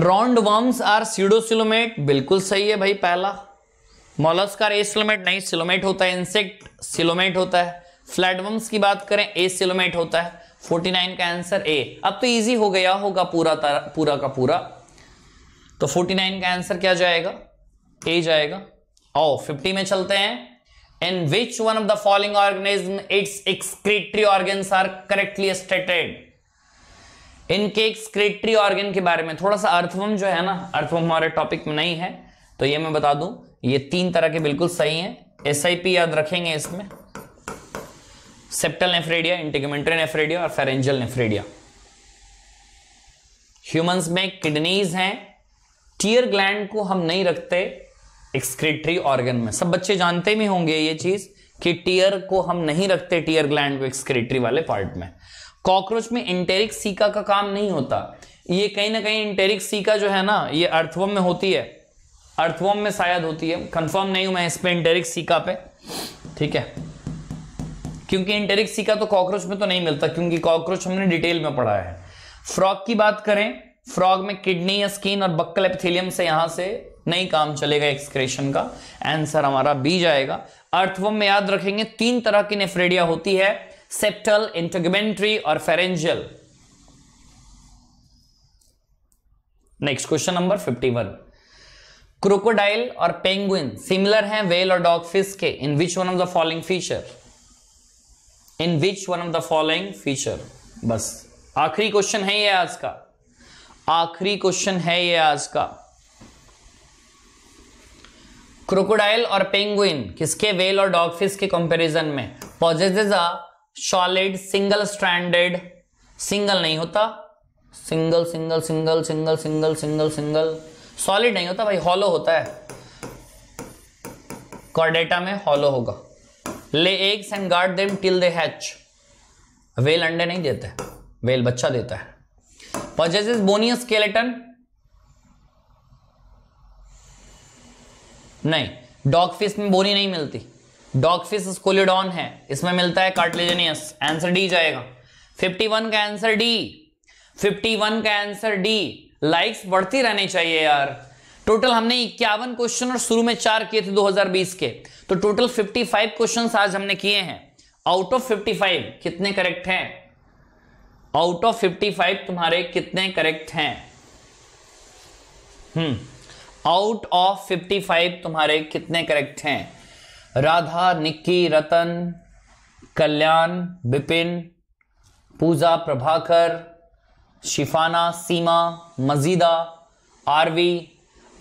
S1: राउंड वर्म्स आर सीडोसिलोमेट बिल्कुल सही है भाई पहला मोलस्क आर एसिलोमेट नहीं सिलोमेट होता है इंसेक्ट सिलोमेट होता है फ्लैट वर्म्स की बात करें ए सिलोमेट होता है 49 का आंसर ए अब तो इजी हो गया होगा पूरा तर, पूरा का पूरा तो 49 का आंसर क्या जाएगा ए जाएगा ओ 50 में चलते हैं in which one of the following organism its excretory organs are correctly stated इनके एक स्क्रेटरी ऑर्गन के बारे में थोड़ा सा अर्थवम जो है ना अर्थवम हमारे टॉपिक में नहीं है तो ये मैं बता दूं ये तीन तरह के बिल्कुल सही हैं एसआईपी याद रखेंगे इसमें सेप्टल नेफ्रेडिया इंटीग्यूमेंट्री नेफ्रेडिया और फेरेंजल नेफ्रेडिया ह्यूमंस में किडनीज हैं टीयर ग्लैंड को हम नहीं रखते एक्सक्रेटरी ऑर्गन में सब बच्चे जानते भी होंगे ये चीज कि टीयर को हम नहीं रखते टीयर ग्लैंड को एक्सक्रेटरी वाले पार्ट में कॉकरोच में इंटेरिक सीका का काम नहीं होता ये कहीं ना कहीं इंटेरिक सीका जो है ना ये अर्थवम में होती है अर्थवम में शायद होती है कंफर्म नहीं हूं मैं इस पर इंटेरिक सीका पे ठीक है क्योंकि इंटेरिक सीका तो कॉकरोच में तो नहीं मिलता क्योंकि कॉकरोच हमने डिटेल में पढ़ा है फ्रॉग की बात करें फ्रॉग में किडनी या स्किन और बक्कल एपिथेलियम से यहां से नहीं काम चलेगा एक्सक्रेशन का आंसर हमारा बी जाएगा अर्थवम में याद रखेंगे तीन तरह की नेफ्रेडिया होती है सेप्टल इंटरगमेंट्री और pharyngeal next question number fifty one crocodile और पेंगुइन सिमिलर हैं वेल और डॉग फिश के in which one of the following feature in which one of the following feature बस आखिरी क्वेश्चन है ये आज का आखिरी क्वेश्चन है ये आज का क्रोकोडाइल और पेंगुइन किसके वेल और डॉग फिश के कंपैरिजन में positive solid single stranded single नहीं होता single single single single single single single solid नहीं होता भाई हॉलो होता है कॉर्डेटा में हॉलो होगा lay eggs and guard them till they hatch whale अंडे नहीं देते वेल बच्चा देता है पजेस बोनियस स्केलेटन नहीं डॉग फिश में बोनी नहीं मिलती डॉग स्कोलिडॉन है इसमें मिलता है कार्टिलेजनियस आंसर डी जाएगा 51 का आंसर डी 51 का आंसर डी लाइक्स बढ़ती रहनी चाहिए यार टोटल हमने इक्यावन क्वेश्चन और शुरू में चार किए थे 2020 के तो टोटल 55 क्वेश्चन आज हमने किए हैं आउट ऑफ 55 कितने करेक्ट हैं आउट ऑफ 55 तुम्हारे कितने करेक्ट हैं हम्म आउट ऑफ 55 तुम्हारे कितने करेक्ट हैं राधा निक्की रतन कल्याण बिपिन पूजा प्रभाकर शिफाना सीमा मजीदा आरवी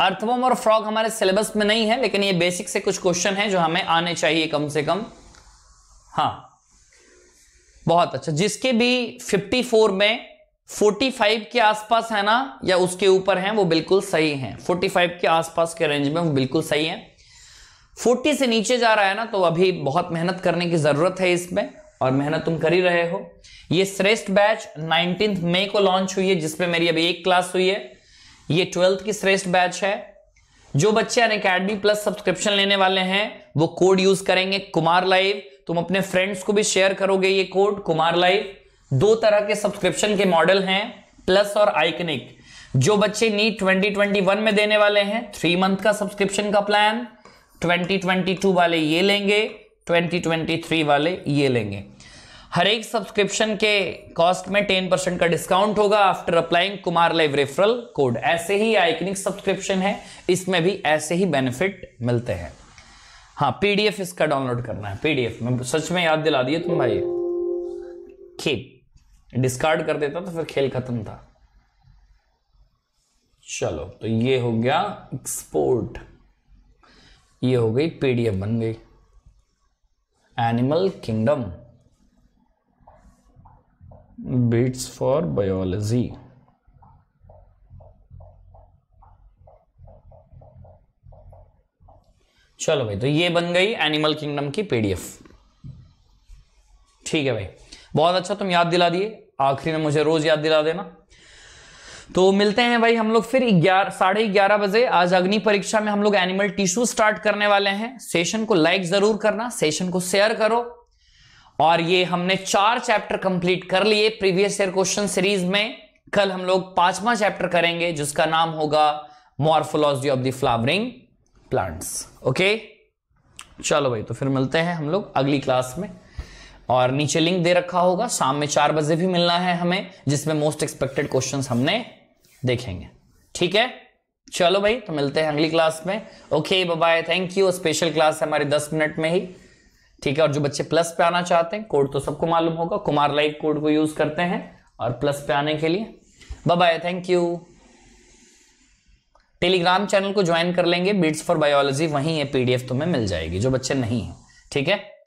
S1: अर्थवम और फ्रॉग हमारे सिलेबस में नहीं है लेकिन ये बेसिक से कुछ क्वेश्चन हैं जो हमें आने चाहिए कम से कम हाँ बहुत अच्छा जिसके भी 54 में 45 के आसपास है ना या उसके ऊपर हैं वो बिल्कुल सही हैं 45 के आसपास के रेंज में वो बिल्कुल सही हैं फोर्टी से नीचे जा रहा है ना तो अभी बहुत मेहनत करने की जरूरत है इसमें और मेहनत तुम कर ही रहे हो ये श्रेष्ठ बैच नाइनटीन मई को लॉन्च हुई है जिसमें मेरी अभी एक क्लास हुई है ये ट्वेल्थ की श्रेष्ठ बैच है जो बच्चे अन अकेडमी प्लस सब्सक्रिप्शन लेने वाले हैं वो कोड यूज करेंगे कुमार लाइव तुम अपने फ्रेंड्स को भी शेयर करोगे ये कोड कुमार लाइव दो तरह के सब्सक्रिप्शन के मॉडल हैं प्लस और आइकनिक जो बच्चे नीट 2021 में देने वाले हैं थ्री मंथ का सब्सक्रिप्शन का प्लान 2022 वाले ये लेंगे 2023 वाले ये लेंगे हर एक सब्सक्रिप्शन के कॉस्ट में 10 परसेंट का डिस्काउंट होगा after applying Kumar live referral code ऐसे ही आइकनिक सब्सक्रिप्शन है इसमें भी ऐसे ही बेनिफिट मिलते हैं हाँ पीडीएफ इसका डाउनलोड करना है पीडीएफ में सच में याद दिला दिए तुम भाई खेल डिस्कार्ड कर देता तो फिर खेल खत्म था चलो तो ये हो गया एक्सपोर्ट ये हो गई पीडीएफ बन गई animal kingdom beats for biology चलो भाई तो ये बन गई एनिमल किंगडम की पीडीएफ ठीक है भाई बहुत अच्छा तुम याद दिला दिए आखिरी में मुझे रोज याद दिला देना तो मिलते हैं भाई हम लोग फिर ग्यारह साढ़े ग्यारह बजे आज अग्नि परीक्षा में हम लोग एनिमल टिश्यू स्टार्ट करने वाले हैं सेशन को लाइक जरूर करना सेशन को शेयर करो और ये हमने चार चैप्टर कंप्लीट कर लिए प्रीवियस ईयर क्वेश्चन सीरीज में कल हम लोग पांचवा चैप्टर करेंगे जिसका नाम होगा morphology of the flowering plants okay चलो भाई तो फिर मिलते हैं हम लोग अगली क्लास में और नीचे लिंक दे रखा होगा शाम में चार बजे भी मिलना है हमें जिसमें मोस्ट एक्सपेक्टेड क्वेश्चंस हमने देखेंगे ठीक है चलो भाई तो मिलते हैं अगली क्लास में okay bye thank you special class है हमारी दस मिनट में ही ठीक है और जो बच्चे प्लस पे आना चाहते हैं कोड तो सबको मालूम होगा कुमार लाइव कोड को यूज करते हैं और प्लस पे आने के लिए bye thank you Telegram channel को ज्वाइन कर लेंगे बीट्स फॉर बायोलॉजी वहीं है पीडीएफ तुम्हें मिल जाएगी जो बच्चे नहीं है ठीक है